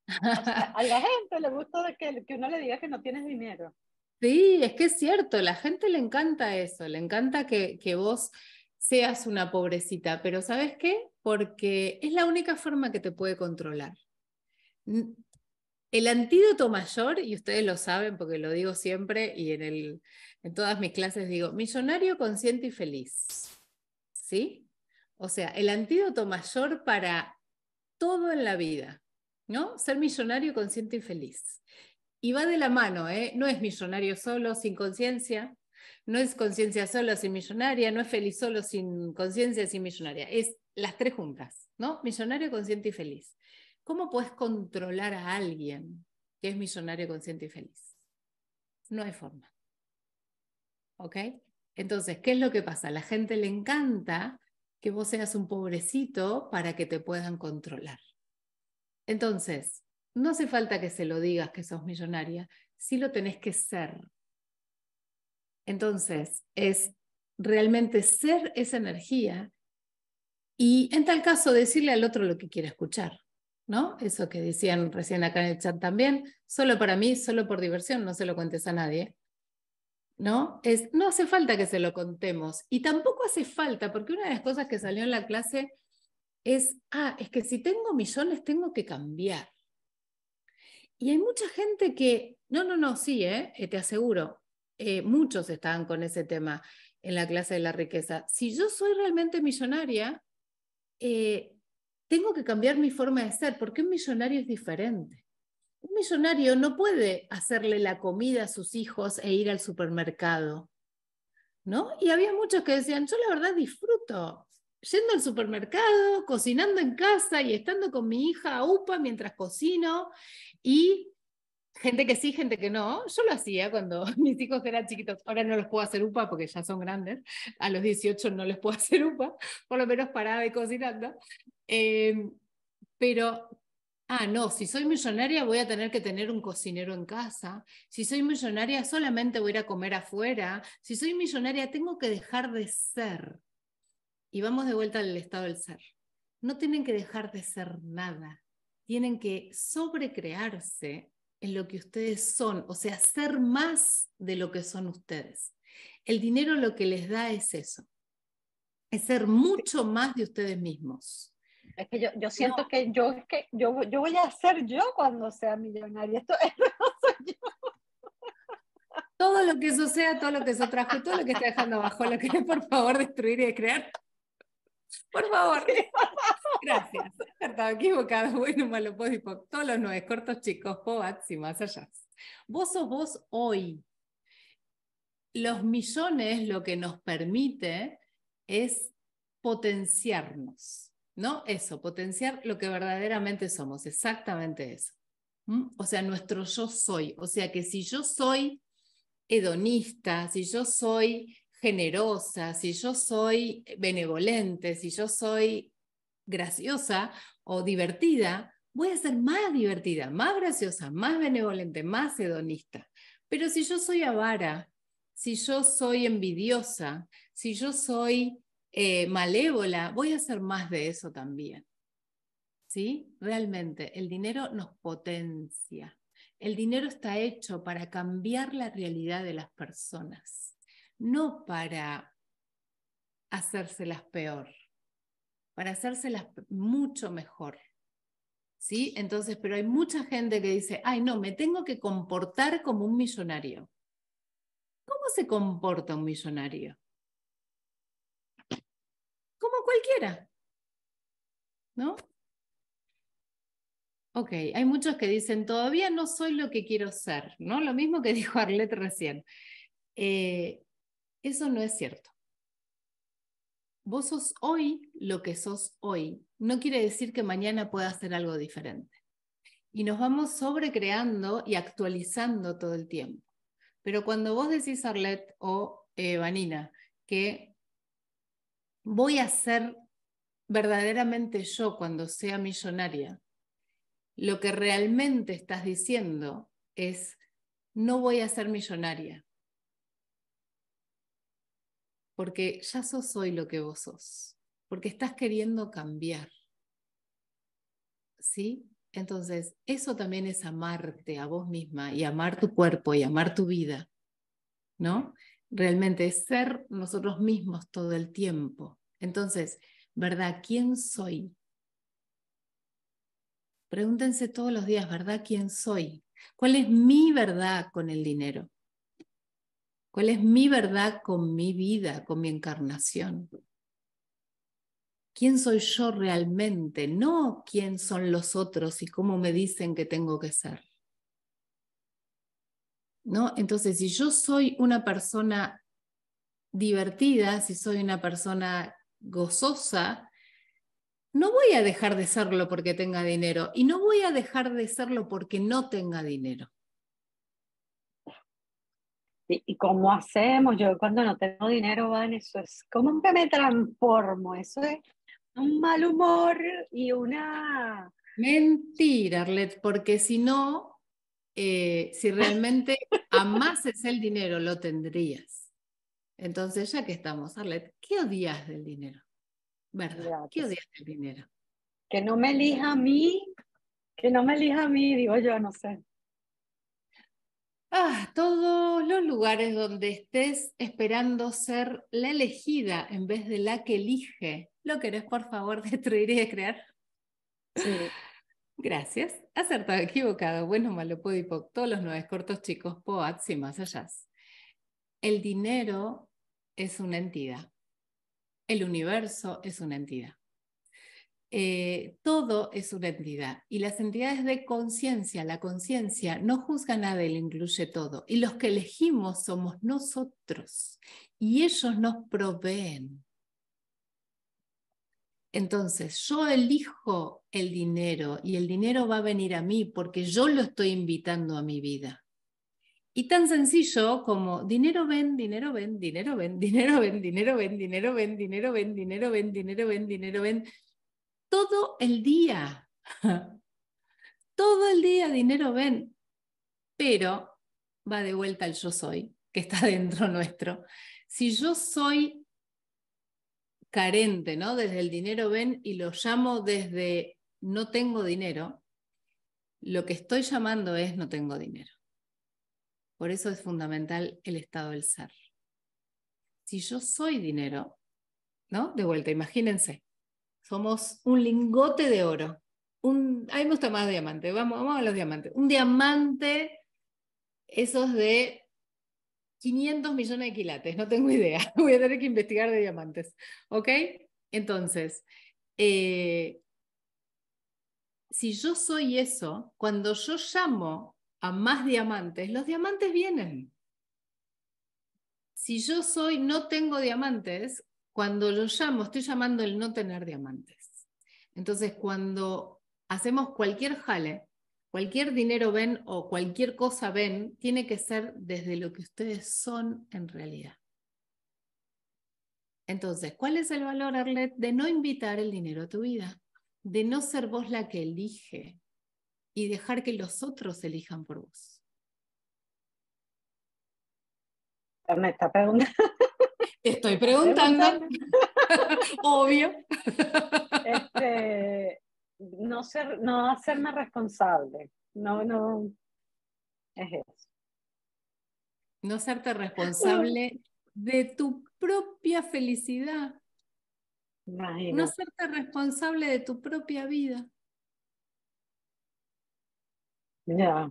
Speaker 1: a la gente le gusta que, que uno le diga que no tienes dinero.
Speaker 2: Sí, es que es cierto, la gente le encanta eso, le encanta que, que vos seas una pobrecita, pero ¿sabes qué? Porque es la única forma que te puede controlar el antídoto mayor, y ustedes lo saben porque lo digo siempre y en, todas mis clases digo, millonario consciente y feliz. ¿Sí? O sea, el antídoto mayor para todo en la vida, ¿no? Ser millonario consciente y feliz. Y va de la mano, ¿eh? No es millonario solo, sin conciencia, no es conciencia solo, sin millonaria, no es feliz solo, sin conciencia, sin millonaria. Es las tres juntas, ¿no? Millonario consciente y feliz. ¿Cómo puedes controlar a alguien que es millonario consciente y feliz? No hay forma. ¿Ok? Entonces, ¿qué es lo que pasa? A la gente le encanta que vos seas un pobrecito para que te puedan controlar. Entonces, no hace falta que se lo digas que sos millonaria, sí lo tenés que ser. Entonces, es realmente ser esa energía y en tal caso decirle al otro lo que quiere escuchar. Eso que decían recién acá en el chat también, solo para mí, solo por diversión, no se lo cuentes a nadie. ¿No? Es, no hace falta que se lo contemos. Y tampoco hace falta, porque una de las cosas que salió en la clase es, ah, es que si tengo millones tengo que cambiar. Y hay mucha gente que, no, no, no, sí, ¿eh? Eh, te aseguro, eh, muchos estaban con ese tema en la clase de la riqueza. Si yo soy realmente millonaria, eh, tengo que cambiar mi forma de ser, porque un millonario es diferente. Un millonario no puede hacerle la comida a sus hijos e ir al supermercado. ¿No? Y había muchos que decían, yo la verdad disfruto yendo al supermercado, cocinando en casa y estando con mi hija a UPA mientras cocino y gente que sí, gente que no. Yo lo hacía cuando mis hijos eran chiquitos. Ahora no los puedo hacer UPA porque ya son grandes. A los 18 no les puedo hacer UPA, por lo menos parada y cocinando. Em, pero, ah, no, si soy millonaria voy a tener que tener un cocinero en casa, si soy millonaria solamente voy a ir a comer afuera, si soy millonaria tengo que dejar de ser. Y vamos de vuelta al estado del ser. No tienen que dejar de ser nada, tienen que sobrecrearse en lo que ustedes son, o sea, ser más de lo que son ustedes. El dinero lo que les da es eso, es ser mucho más de ustedes mismos. Es que yo, siento que yo que yo, voy a ser yo cuando sea millonaria. Esto, Todo lo que eso sea, todo lo que eso trajo, todo lo que está dejando abajo, lo que por favor destruir y crear. Por favor. Gracias. Estaba equivocado. Bueno, malo, pues, Todos los nueve cortos chicos, pobats y más allá. Vos sos vos hoy. Los millones lo que nos permite es potenciarnos. ¿no? Eso, potenciar lo que verdaderamente somos, exactamente eso. O sea, nuestro yo soy. O sea que si yo soy hedonista, si yo soy generosa, si yo soy benevolente, si yo soy graciosa o divertida, voy a ser más divertida, más graciosa, más benevolente, más hedonista. Pero si yo soy avara, si yo soy envidiosa, si yo soy eh, malévola, voy a hacer más de eso también. ¿Sí? Realmente, el dinero nos potencia. El dinero está hecho para cambiar la realidad de las personas, no para hacérselas peor, para hacérselas mucho mejor. ¿Sí? Entonces, pero hay mucha gente que dice, ay, no, me tengo que comportar como un millonario. ¿Cómo se comporta un millonario? cualquiera. ¿No? Ok, hay muchos que dicen, todavía no soy lo que quiero ser, ¿no? Lo mismo que dijo Arlette recién. Eh, eso no es cierto. Vos sos hoy lo que sos hoy. No quiere decir que mañana pueda ser algo diferente. Y nos vamos sobrecreando y actualizando todo el tiempo. Pero cuando vos decís, Arlette o eh, Vanina, que voy a ser verdaderamente yo cuando sea millonaria, lo que realmente estás diciendo es, no voy a ser millonaria, porque ya sos hoy lo que vos sos, porque estás queriendo cambiar. ¿Sí? Entonces, eso también es amarte a vos misma y amar tu cuerpo y amar tu vida, ¿no? realmente ser nosotros mismos todo el tiempo. Entonces, ¿verdad? ¿Quién soy? Pregúntense todos los días, ¿verdad? ¿Quién soy? ¿Cuál es mi verdad con el dinero? ¿Cuál es mi verdad con mi vida, con mi encarnación? ¿Quién soy yo realmente? No quién son los otros y cómo me dicen que tengo que ser. ¿no? Entonces, si yo soy una persona divertida, si soy una persona gozosa, no voy a dejar de serlo porque tenga dinero y no voy a dejar de serlo porque no tenga dinero.
Speaker 1: ¿Y cómo hacemos? Yo cuando no tengo dinero, van, eso es como que me transformo,
Speaker 2: eso es un mal humor y una... Mentira, Arlet, porque si no, eh, si realmente amases el dinero, lo tendrías. Entonces, ya que estamos, Arlet, ¿qué odias del dinero? ¿Verdad? ¿Qué odias del dinero? Que no me elija a mí, que no me elija a mí, digo yo, no sé. Ah, todos los lugares donde estés esperando ser la elegida en vez de la que elige. ¿Lo querés, por favor, destruir y crear? Sí. Gracias. Acertado, equivocado, bueno, malo, podipoc, todos los nueve cortos chicos, poats y más allá. El dinero es una entidad. El universo es una entidad. Eh, todo es una entidad y las entidades de conciencia, la conciencia no juzga nada, le incluye todo y los que elegimos somos nosotros y ellos nos proveen entonces, yo elijo el dinero y el dinero va a venir a mí porque yo lo estoy invitando a mi vida. Y tan sencillo como dinero ven, dinero ven, dinero ven, dinero ven, dinero ven, dinero ven, dinero ven, dinero ven, dinero ven, dinero ven, todo el día. Todo el día dinero ven, pero va de vuelta al yo soy, que está dentro nuestro. Si yo soy carente, ¿no? Desde el dinero ven y lo llamo desde no tengo dinero, lo que estoy llamando es no tengo dinero. Por eso es fundamental el estado del ser. Si yo soy dinero, ¿no? De vuelta, imagínense, somos un lingote de oro. Un, a me más diamante, vamos, vamos a los diamantes. Un diamante, esos de 500 millones de quilates, no tengo idea. Voy a tener que investigar de diamantes. ¿Ok? Entonces, eh, si yo soy eso, cuando yo llamo a más diamantes, los diamantes vienen. Si yo soy no tengo diamantes, cuando yo llamo, estoy llamando el no tener diamantes. Entonces, cuando hacemos cualquier jale, Cualquier dinero ven o cualquier cosa ven tiene que ser desde lo que ustedes son en realidad. Entonces, ¿cuál es el valor, Arlet, de no invitar el dinero a tu vida? De no ser vos la que elige y dejar que los otros elijan por vos.
Speaker 1: Me está
Speaker 2: Estoy preguntando.
Speaker 1: Obvio. Este, no ser, no hacerme responsable.
Speaker 2: No, no. Es eso. No serte responsable de tu propia felicidad. No serte responsable de tu propia vida. Ya.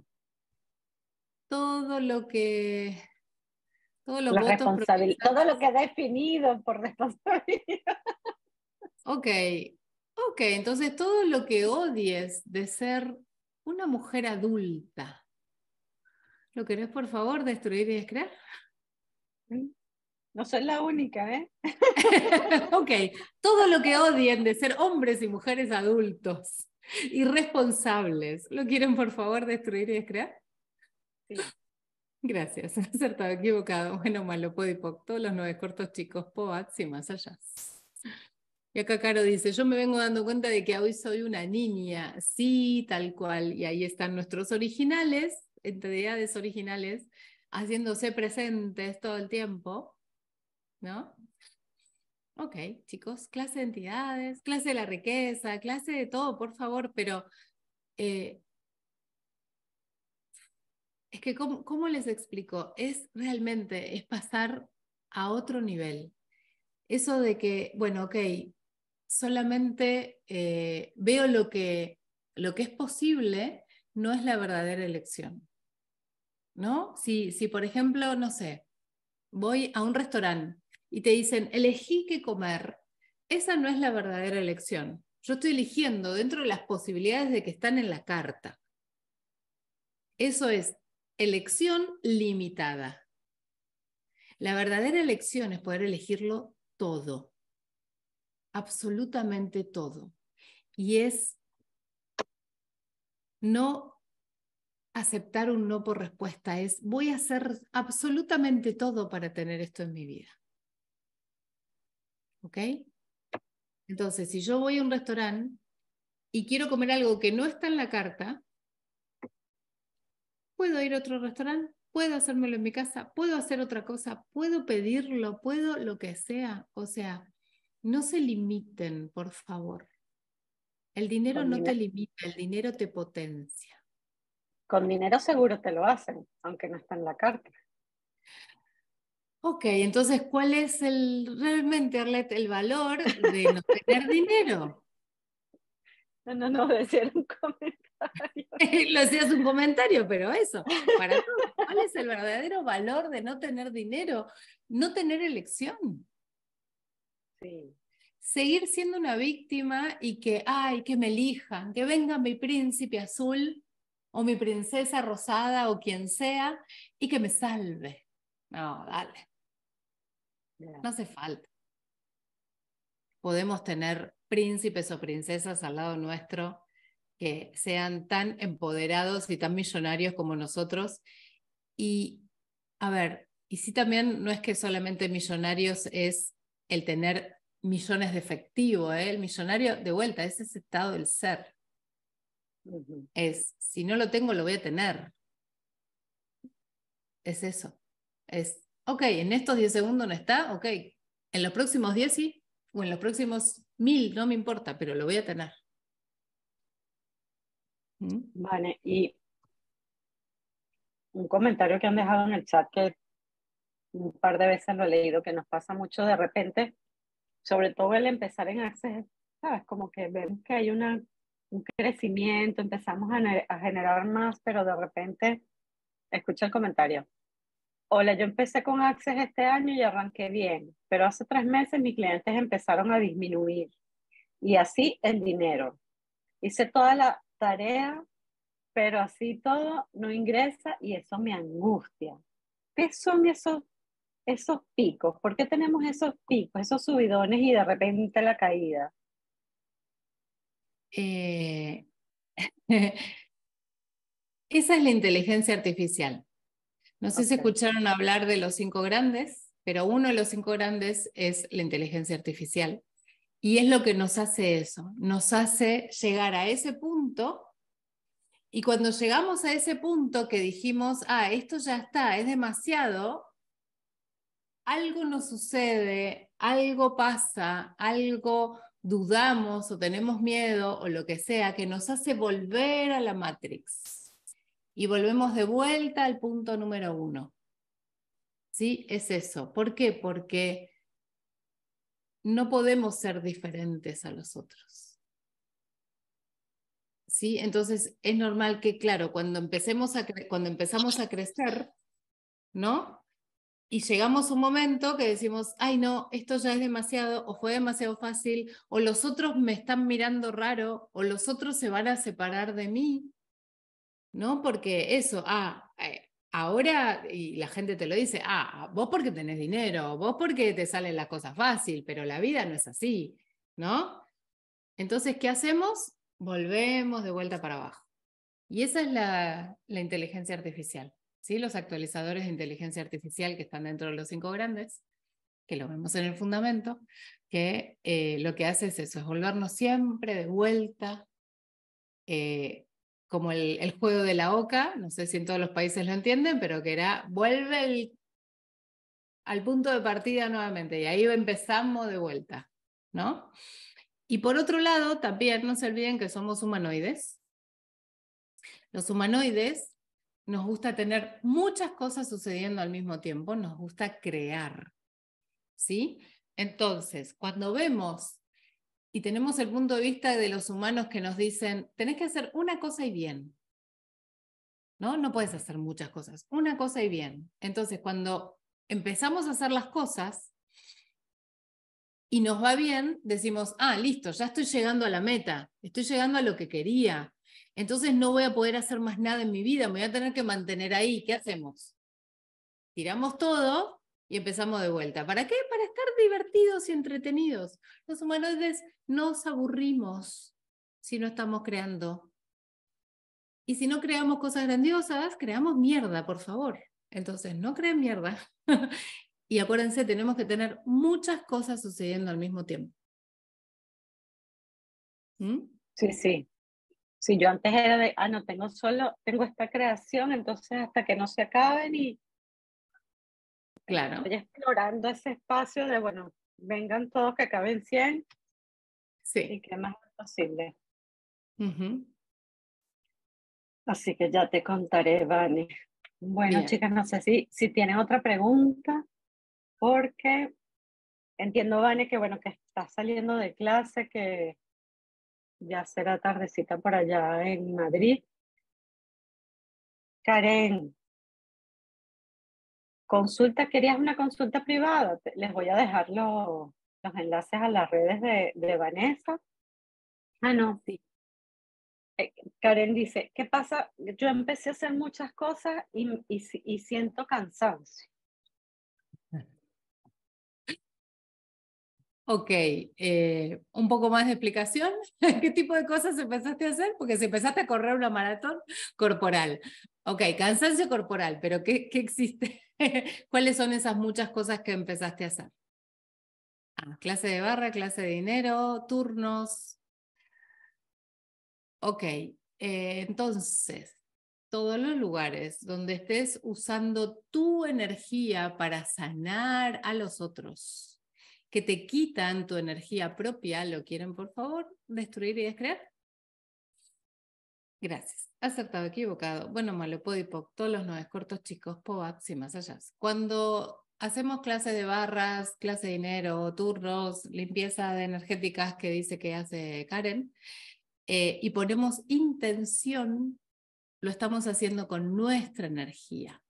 Speaker 2: Todo lo que. Todo lo, todo lo que ha definido por responsabilidad. Ok, Ok, entonces todo lo que odies de ser una mujer adulta, ¿lo querés por favor destruir y descrear? No soy la única, ¿eh? ok, todo lo que odien de ser hombres y mujeres adultos y responsables, ¿lo quieren por favor destruir y descrear? Sí. Gracias, acertado, equivocado, bueno, malo, podipoc, todos los nueve cortos chicos, poats y más allá. Y acá Caro dice, yo me vengo dando cuenta de que hoy soy una niña, sí, tal cual. Y ahí están nuestros originales, entidades originales, haciéndose presentes todo el tiempo, ¿no? Ok, chicos, clase de entidades, clase de la riqueza, clase de todo, por favor, pero eh, es que, ¿cómo, ¿cómo les explico? Es realmente, es pasar a otro nivel. Eso de que, bueno, ok, solamente eh, veo lo que, es posible, no es la verdadera elección. ¿No? Si, si, por ejemplo, no sé, voy a un restaurante y te dicen, elegí qué comer, esa no es la verdadera elección. Yo estoy eligiendo dentro de las posibilidades de que están en la carta. Eso es elección limitada. La verdadera elección es poder elegirlo todo absolutamente todo. Y es no aceptar un no por respuesta, es voy a hacer absolutamente todo para tener esto en mi vida. ¿Ok? Entonces, si yo voy a un restaurante y quiero comer algo que no está en la carta, puedo ir a otro restaurante, puedo hacérmelo en mi casa, puedo hacer otra cosa, puedo pedirlo, puedo lo que sea. O sea, no se limiten, por favor. El dinero no te limita, el dinero te potencia.
Speaker 1: Con dinero seguro te lo hacen, aunque no está en la carta.
Speaker 2: Ok, entonces, ¿cuál es el, realmente, Arlette el valor de no tener dinero? No, no, no, decía un comentario. lo decías un comentario, pero eso, ¿cuál es el verdadero valor de no tener dinero? No tener elección. Seguir siendo una víctima y que, ay, que me elijan, que venga mi príncipe azul o mi princesa rosada o quien sea y que me salve. No, dale. No hace falta. Podemos tener príncipes o princesas al lado nuestro que sean tan empoderados y tan millonarios como nosotros. Y, a ver, y si también no es que solamente millonarios es el tener millones de efectivo, ¿eh? el millonario de vuelta, ese es el estado del ser. Es, si no lo tengo, lo voy a tener. Es eso. Es, ok, en estos 10 segundos no está, ok, en los próximos 10 sí, o en los próximos 1000, no me importa, pero lo voy a tener. ¿Mm?
Speaker 1: Vale, y un comentario que han dejado en el chat que un par de veces lo he leído, que nos pasa mucho de repente, sobre todo el empezar en Access, ¿sabes? Como que vemos que hay una, un crecimiento, empezamos a, a generar más, pero de repente, escucha el comentario. Hola, yo empecé con Access este año y arranqué bien, pero hace tres meses mis clientes empezaron a disminuir y así el dinero. Hice toda la tarea, pero así todo no ingresa y eso me angustia. ¿Qué son esos esos picos? ¿Por qué tenemos esos picos, esos subidones y de repente la
Speaker 2: caída? Eh, esa es la inteligencia artificial. No sé si escucharon hablar de los cinco grandes, pero uno de los cinco grandes es la inteligencia artificial. Y es lo que nos hace eso, nos hace llegar a ese punto. Y cuando llegamos a ese punto que dijimos, ah, esto ya está, es demasiado, algo nos sucede, algo pasa, algo dudamos o tenemos miedo o lo que sea que nos hace volver a la Matrix. Y volvemos de vuelta al punto número uno. ¿Sí? Es eso. ¿Por qué? Porque no podemos ser diferentes a los otros. ¿Sí? Entonces es normal que, claro, cuando, empecemos a cuando empezamos a crecer, ¿no? Y llegamos a un momento que decimos, ay no, esto ya es demasiado, o fue demasiado fácil, o los otros me están mirando raro, o los otros se van a separar de mí, ¿no? Porque eso, ah, eh, ahora, y la gente te lo dice, ah, vos porque tenés dinero, vos porque te salen las cosas fácil, pero la vida no es así, ¿no? Entonces, ¿qué hacemos? Volvemos de vuelta para abajo. Y esa es la, la inteligencia artificial los actualizadores de inteligencia artificial que están dentro de los cinco grandes, que lo vemos en el fundamento, que eh, lo que hace es eso, es volvernos siempre de vuelta, eh, como el, juego de la oca, no sé si en todos los países lo entienden, pero que era, vuelve al punto de partida nuevamente, y ahí empezamos de vuelta, ¿no? Y por otro lado, también no se olviden que somos humanoides. Los humanoides nos gusta tener muchas cosas sucediendo al mismo tiempo, nos gusta crear. ¿Sí? Entonces, cuando vemos y tenemos el punto de vista de los humanos que nos dicen, tenés que hacer una cosa y bien. ¿No? No puedes hacer muchas cosas, una cosa y bien. Entonces, cuando empezamos a hacer las cosas y nos va bien, decimos, ah, listo, ya estoy llegando a la meta, estoy llegando a lo que quería, entonces no voy a poder hacer más nada en mi vida, me voy a tener que mantener ahí. ¿Qué hacemos? Tiramos todo y empezamos de vuelta. ¿Para qué? Para estar divertidos y entretenidos. Los humanoides nos aburrimos si no estamos creando. Y si no creamos cosas grandiosas, creamos mierda, por favor. Entonces, no creen mierda. y acuérdense, tenemos que tener muchas cosas sucediendo al mismo tiempo. ¿Mm? Sí, sí, si yo antes era de, ah, no, tengo
Speaker 1: solo, tengo esta creación, entonces hasta que no se acaben y... Claro. Estoy explorando ese espacio de, bueno, vengan todos que acaben 100 sí. y que más posible. mhm Así que ya te contaré, Vani. Bueno, chicas, no sé si, si tienen otra pregunta, porque entiendo, Vane, que bueno, que está saliendo de clase, que ya será tardecita por allá en Madrid. Karen, consulta, querías una consulta privada. Les voy a dejar los, enlaces a las redes de, de Vanessa. Ah, no, sí. Eh, Karen dice, ¿qué pasa? Yo empecé a hacer muchas cosas y, y siento cansancio.
Speaker 2: Ok, eh, un poco más de explicación. ¿Qué tipo de cosas empezaste a hacer? Porque si empezaste a correr una maratón corporal. Ok, cansancio corporal, pero ¿qué, existe? ¿Cuáles son esas muchas cosas que empezaste a hacer? Ah, clase de barra, clase de dinero, turnos. Ok, eh, entonces, todos los lugares donde estés usando tu energía para sanar a los otros que te quitan tu energía propia, lo quieren por favor destruir y descrear? Gracias. Acertado, equivocado. Bueno, malo, podipoc, todos los es cortos chicos, POAPs y más allá. Cuando hacemos clase de barras, clase de dinero, turnos, limpieza de energéticas que dice que hace Karen, eh, y ponemos intención, lo estamos haciendo con nuestra energía.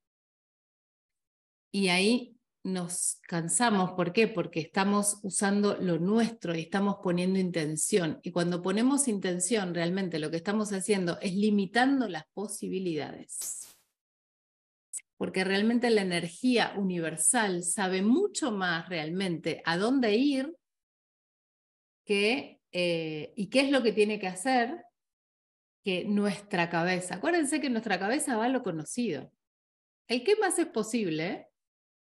Speaker 2: Y ahí nos cansamos. ¿Por qué? Porque estamos usando lo nuestro y estamos poniendo intención. Y cuando ponemos intención, realmente lo que estamos haciendo es limitando las posibilidades. Porque realmente la energía universal sabe mucho más realmente a dónde ir que, eh, y qué es lo que tiene que hacer que nuestra cabeza. Acuérdense que nuestra cabeza va a lo conocido. El qué más es posible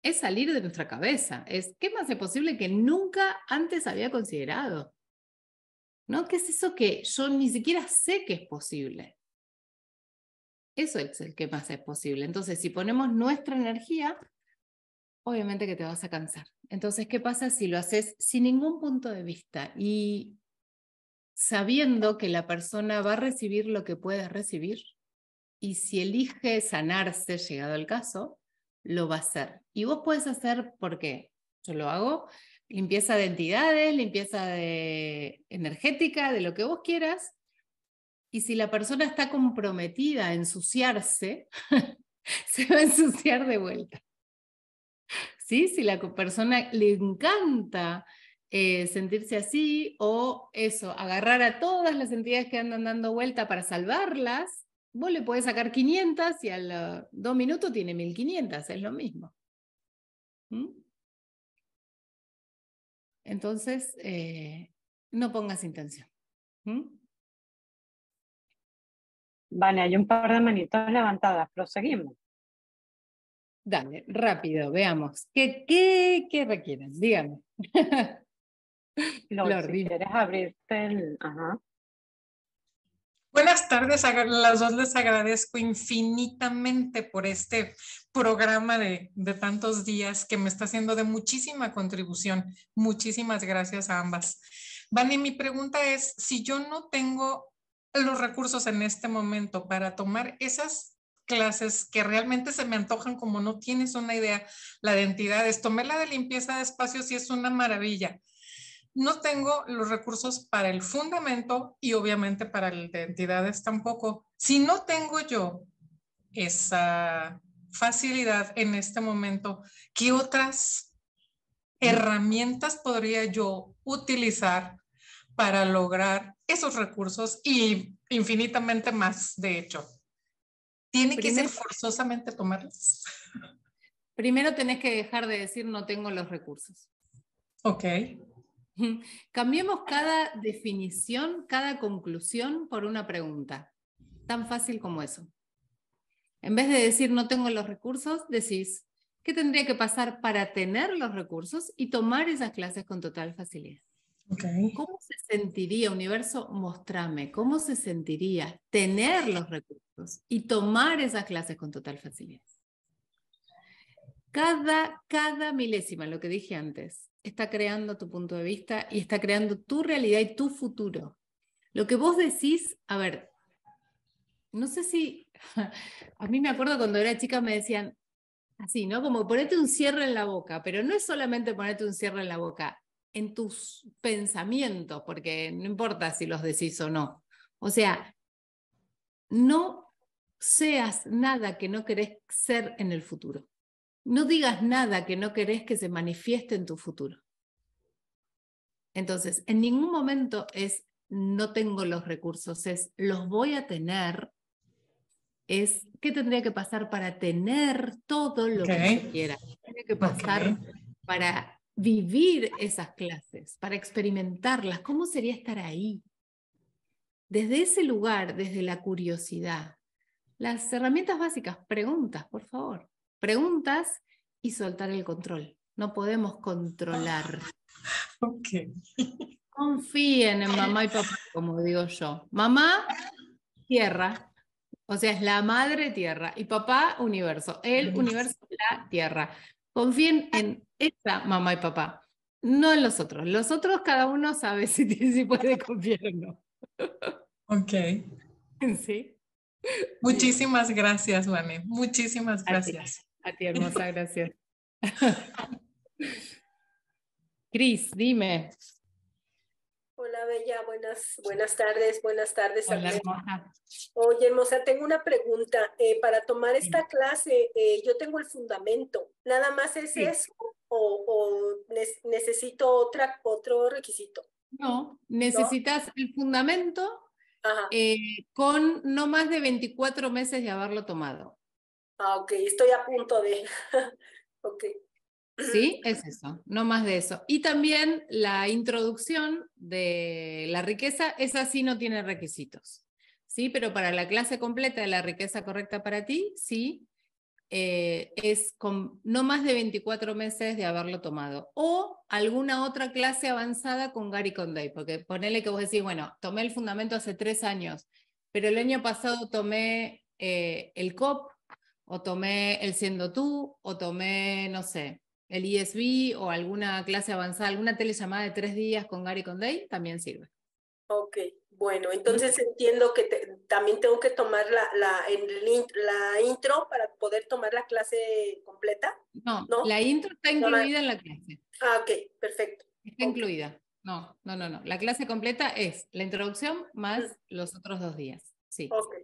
Speaker 2: es salir de nuestra cabeza, es qué más es posible que nunca antes había considerado. ¿No? ¿Qué es eso que yo ni siquiera sé que es posible? Eso es el que más es posible. Entonces, si ponemos nuestra energía, obviamente que te vas a cansar. Entonces, ¿qué pasa si lo haces sin ningún punto de vista y sabiendo que la persona va a recibir lo que puede recibir? Y si elige sanarse, llegado el caso, lo va a hacer. Y vos puedes hacer, ¿por qué? Yo lo hago, limpieza de entidades, limpieza de energética, de lo que vos quieras. Y si la persona está comprometida a ensuciarse, se va a ensuciar de vuelta. ¿Sí? Si la persona le encanta eh, sentirse así o eso, agarrar a todas las entidades que andan dando vuelta para salvarlas, Vos le podés sacar 500 y al dos minutos tiene 1500, es lo mismo. ¿Mm? Entonces, eh,
Speaker 1: no pongas intención. ¿Mm? Vale, hay un par de manitos levantadas, proseguimos. Dale, rápido, veamos. ¿Qué, qué, qué requieren? Díganme. lo quieres
Speaker 2: abrirte el... Ajá. Buenas tardes, las dos les agradezco infinitamente por este programa de, tantos días que me está haciendo de muchísima contribución. Muchísimas gracias a ambas. Vani, mi pregunta es, si yo no tengo los recursos en este momento para tomar esas clases que realmente se me antojan como no tienes una idea, la de entidades, tomé la de limpieza de espacios y es una maravilla no tengo los recursos para el fundamento y obviamente para las de entidades tampoco. Si no tengo yo esa facilidad en este momento, ¿qué otras mm. herramientas podría yo utilizar para lograr esos recursos y infinitamente más, de hecho? ¿Tiene que ser forzosamente tomarlos? Primero tenés que dejar de decir no tengo los recursos. Ok. Cambiemos cada definición, cada conclusión por una pregunta. Tan fácil como eso. En vez de decir no tengo los recursos, decís, ¿qué tendría que pasar para tener los recursos y tomar esas clases con total facilidad? ¿Cómo se sentiría, universo? Mostrame, ¿cómo se sentiría tener los recursos y tomar esas clases con total facilidad? Cada, cada milésima, lo que dije antes, está creando tu punto de vista y está creando tu realidad y tu futuro. Lo que vos decís, a ver, no sé si, a mí me acuerdo cuando era chica me decían así, ¿no? Como ponerte un cierre en la boca, pero no es solamente ponerte un cierre en la boca, en tus pensamientos, porque no importa si los decís o no. O sea, no seas nada que no querés ser en el futuro. No digas nada que no querés que se manifieste en tu futuro. Entonces, en ningún momento es no tengo los recursos, es los voy a tener, es qué tendría que pasar para tener todo lo que que quiera, qué tendría que pasar para vivir esas clases, para experimentarlas, cómo sería estar ahí. Desde ese lugar, desde la curiosidad, las herramientas básicas, preguntas, por favor preguntas y soltar el control. No podemos controlar. Ok. Confíen en mamá y papá, como digo yo. Mamá, tierra. O sea, es la madre tierra. Y papá, universo. El universo, la tierra. Confíen en esa mamá y papá, no en los otros. Los otros cada uno sabe si, puede confiar o no. Ok. Sí. Muchísimas gracias, Vane. Muchísimas gracias. A ti, hermosa, gracias. Cris, dime.
Speaker 3: Hola, Bella, buenas, buenas tardes, buenas tardes. Hola, hermosa. Oye, hermosa, tengo una pregunta. Eh, para tomar esta clase, eh, yo tengo el fundamento. ¿Nada más es eso o, necesito otra, otro requisito?
Speaker 2: No, necesitas el fundamento eh, con no más de 24 meses de haberlo tomado.
Speaker 3: Ah, ok, estoy a punto de. ok.
Speaker 2: Sí, es eso, no más de eso. Y también la introducción de la riqueza, esa sí no tiene requisitos. Sí, pero para la clase completa de la riqueza correcta para ti, sí, eh, es con no más de 24 meses de haberlo tomado. O alguna otra clase avanzada con Gary Conday, porque ponele que vos decís, bueno, tomé el fundamento hace tres años, pero el año pasado tomé eh, el COP o tomé el siendo tú, o tomé, no sé, el ESB o alguna clase avanzada, alguna telellamada de tres días con Gary con Conday, también sirve.
Speaker 3: Ok, bueno, entonces entiendo que también tengo que tomar la, la, intro para poder tomar la clase completa.
Speaker 2: No, ¿no? la intro está incluida en la clase. Ah, ok, perfecto. Está incluida. No, no, no, no. La clase completa es la introducción más mm. los otros dos días. Sí.
Speaker 3: Ok,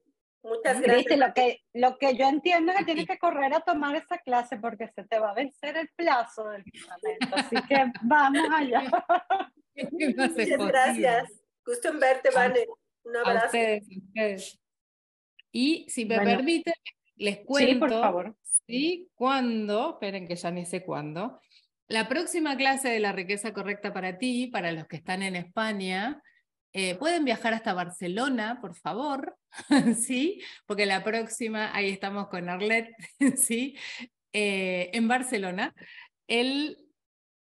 Speaker 3: Muchas gracias.
Speaker 1: lo, que, lo que yo entiendo es que tienes que correr a tomar esa clase porque se te va a vencer el plazo del fundamento. Así que vamos allá.
Speaker 2: Muchas gracias. Gusto en verte, Vane. Un abrazo. A ustedes, Y si me permite permiten, les cuento. Sí, por favor. Sí, cuándo, esperen que ya ni sé cuándo. La próxima clase de la riqueza correcta para ti, para los que están en España, eh, pueden viajar hasta Barcelona, por favor, ¿sí? Porque la próxima, ahí estamos con Arlet, ¿sí? Eh, en Barcelona.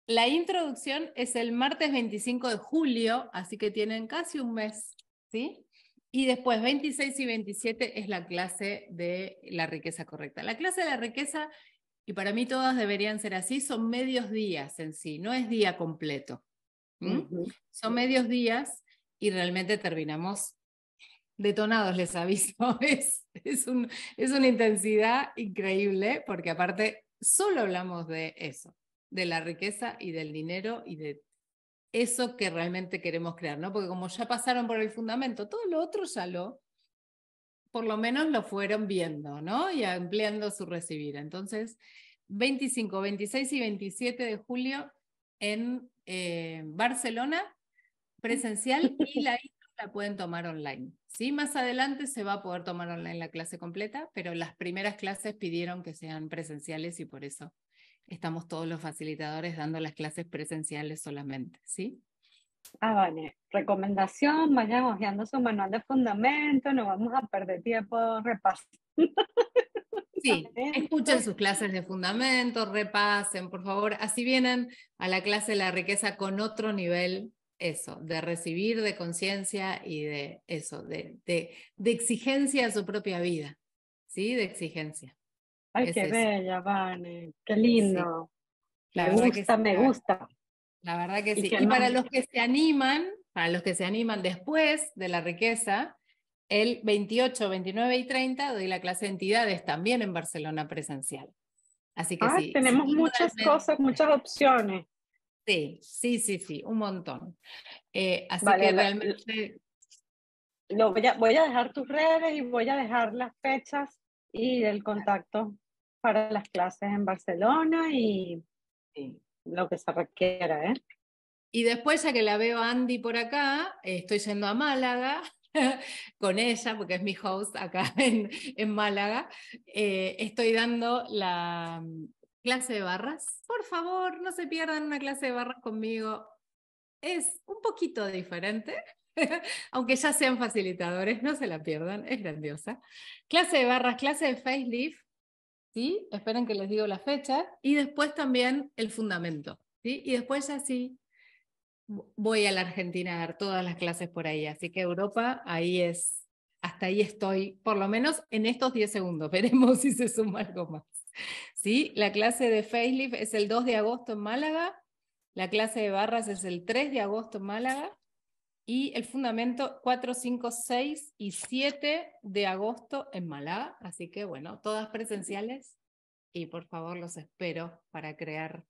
Speaker 2: la introducción es el martes 25 de julio, así que tienen casi un mes, ¿sí? Y después 26 y 27 es la clase de la riqueza correcta. La clase de la riqueza, y para mí todas deberían ser así, son medios días en sí, no es día completo. Son medios días y realmente terminamos detonados, les aviso. Es, es, un, es una intensidad increíble porque aparte solo hablamos de eso, de la riqueza y del dinero y de eso que realmente queremos crear, ¿no? Porque como ya pasaron por el fundamento, todo lo otro ya lo, por lo menos lo fueron viendo, ¿no? Y ampliando su recibir. Entonces, 25, 26 y 27 de julio en eh, Barcelona, presencial y la la pueden tomar online. ¿sí? Más adelante se va a poder tomar online la clase completa, pero las primeras clases pidieron que sean presenciales y por eso estamos todos los facilitadores dando las clases presenciales solamente. ¿sí? Ah, vale.
Speaker 1: Recomendación, vayan hojeando su manual de fundamento, no vamos a perder tiempo repasen.
Speaker 2: Sí, escuchen sus clases de fundamento, repasen, por favor. Así vienen a la clase La riqueza con otro nivel eso, de recibir de conciencia y de eso, de, de, de, exigencia a su propia vida, ¿sí? De exigencia.
Speaker 1: Ay, qué bella,
Speaker 2: Vane, qué lindo.
Speaker 1: La me gusta, que me
Speaker 2: gusta. La verdad que sí. Y, para los que se animan, para los que se animan después de la riqueza, el 28, 29 y 30 doy la clase de entidades también en Barcelona presencial. Así que sí. Tenemos muchas cosas, muchas opciones. Sí, sí, sí, sí, un montón. Eh, así que realmente...
Speaker 1: voy, a, dejar tus redes y voy a dejar las fechas y el contacto para las clases en Barcelona y lo que se requiera. ¿eh?
Speaker 2: Y después, ya que la veo Andy por acá, estoy yendo a Málaga con ella, porque es mi host acá en, en Málaga, eh, estoy dando la, clase de barras. Por favor, no se pierdan una clase de barras conmigo. Es un poquito diferente, aunque ya sean facilitadores, no se la pierdan, es grandiosa. Clase de barras, clase de facelift, ¿sí? Esperen que les digo la fecha. Y después también el fundamento, ¿sí? Y después ya sí voy a la Argentina a dar todas las clases por ahí. Así que Europa, ahí es, hasta ahí estoy, por lo menos en estos 10 segundos. Veremos si se suma algo más. ¿Sí? La clase de facelift es el 2 de agosto en Málaga, la clase de barras es el 3 de agosto en Málaga y el fundamento 4, 5, 6 y 7 de agosto en Málaga. Así que bueno, todas presenciales y por favor los espero para crear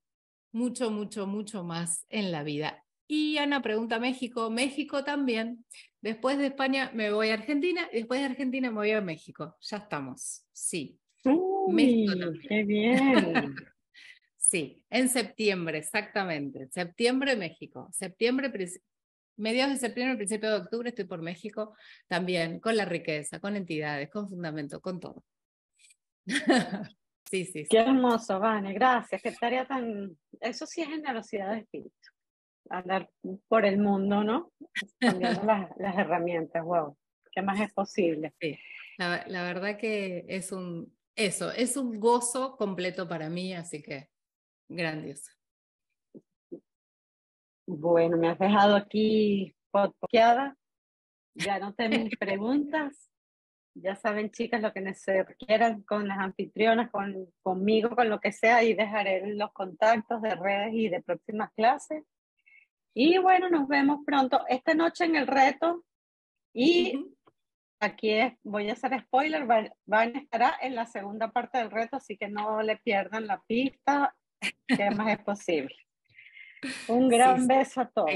Speaker 2: mucho, mucho, mucho más en la vida. Y Ana pregunta México, México también. Después de España me voy a Argentina y después de Argentina me voy a México. Ya estamos. Sí, México, ¡Qué bien! sí, en septiembre, exactamente. Septiembre, México. Septiembre, mediados de septiembre, principio de octubre estoy por México también, con la riqueza, con entidades, con fundamento, con todo. sí, sí, Qué hermoso, Vane, gracias. Qué tarea
Speaker 1: tan... Eso sí es generosidad de espíritu. Andar por el mundo, ¿no?
Speaker 2: Cambiando las, herramientas, wow. ¿Qué más es posible? Sí. la verdad que es un, eso, es un gozo completo para mí, así que grandioso.
Speaker 1: Bueno, me has dejado aquí poqueada. Ya no mis preguntas. Ya saben, chicas, lo que quieran con las anfitrionas, con, conmigo, con lo que sea, y dejaré los contactos de redes y de próximas clases. Y bueno, nos vemos pronto esta noche en el reto. Y aquí voy a hacer spoiler, Van estará en la segunda parte del reto, así que no le pierdan la pista, que más es posible.
Speaker 2: Un gran beso a todos.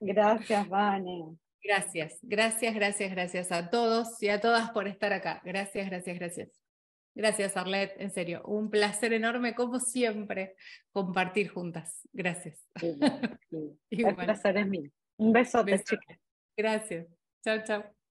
Speaker 2: Gracias, Vane. Gracias, gracias, gracias, gracias a todos y a todas por estar acá. Gracias, gracias, gracias. Gracias, Arlette, en serio. Un placer enorme, como siempre, compartir juntas. Gracias. Un El placer es mío. Un besote, beso. chicas.
Speaker 1: Gracias. Chao, chao.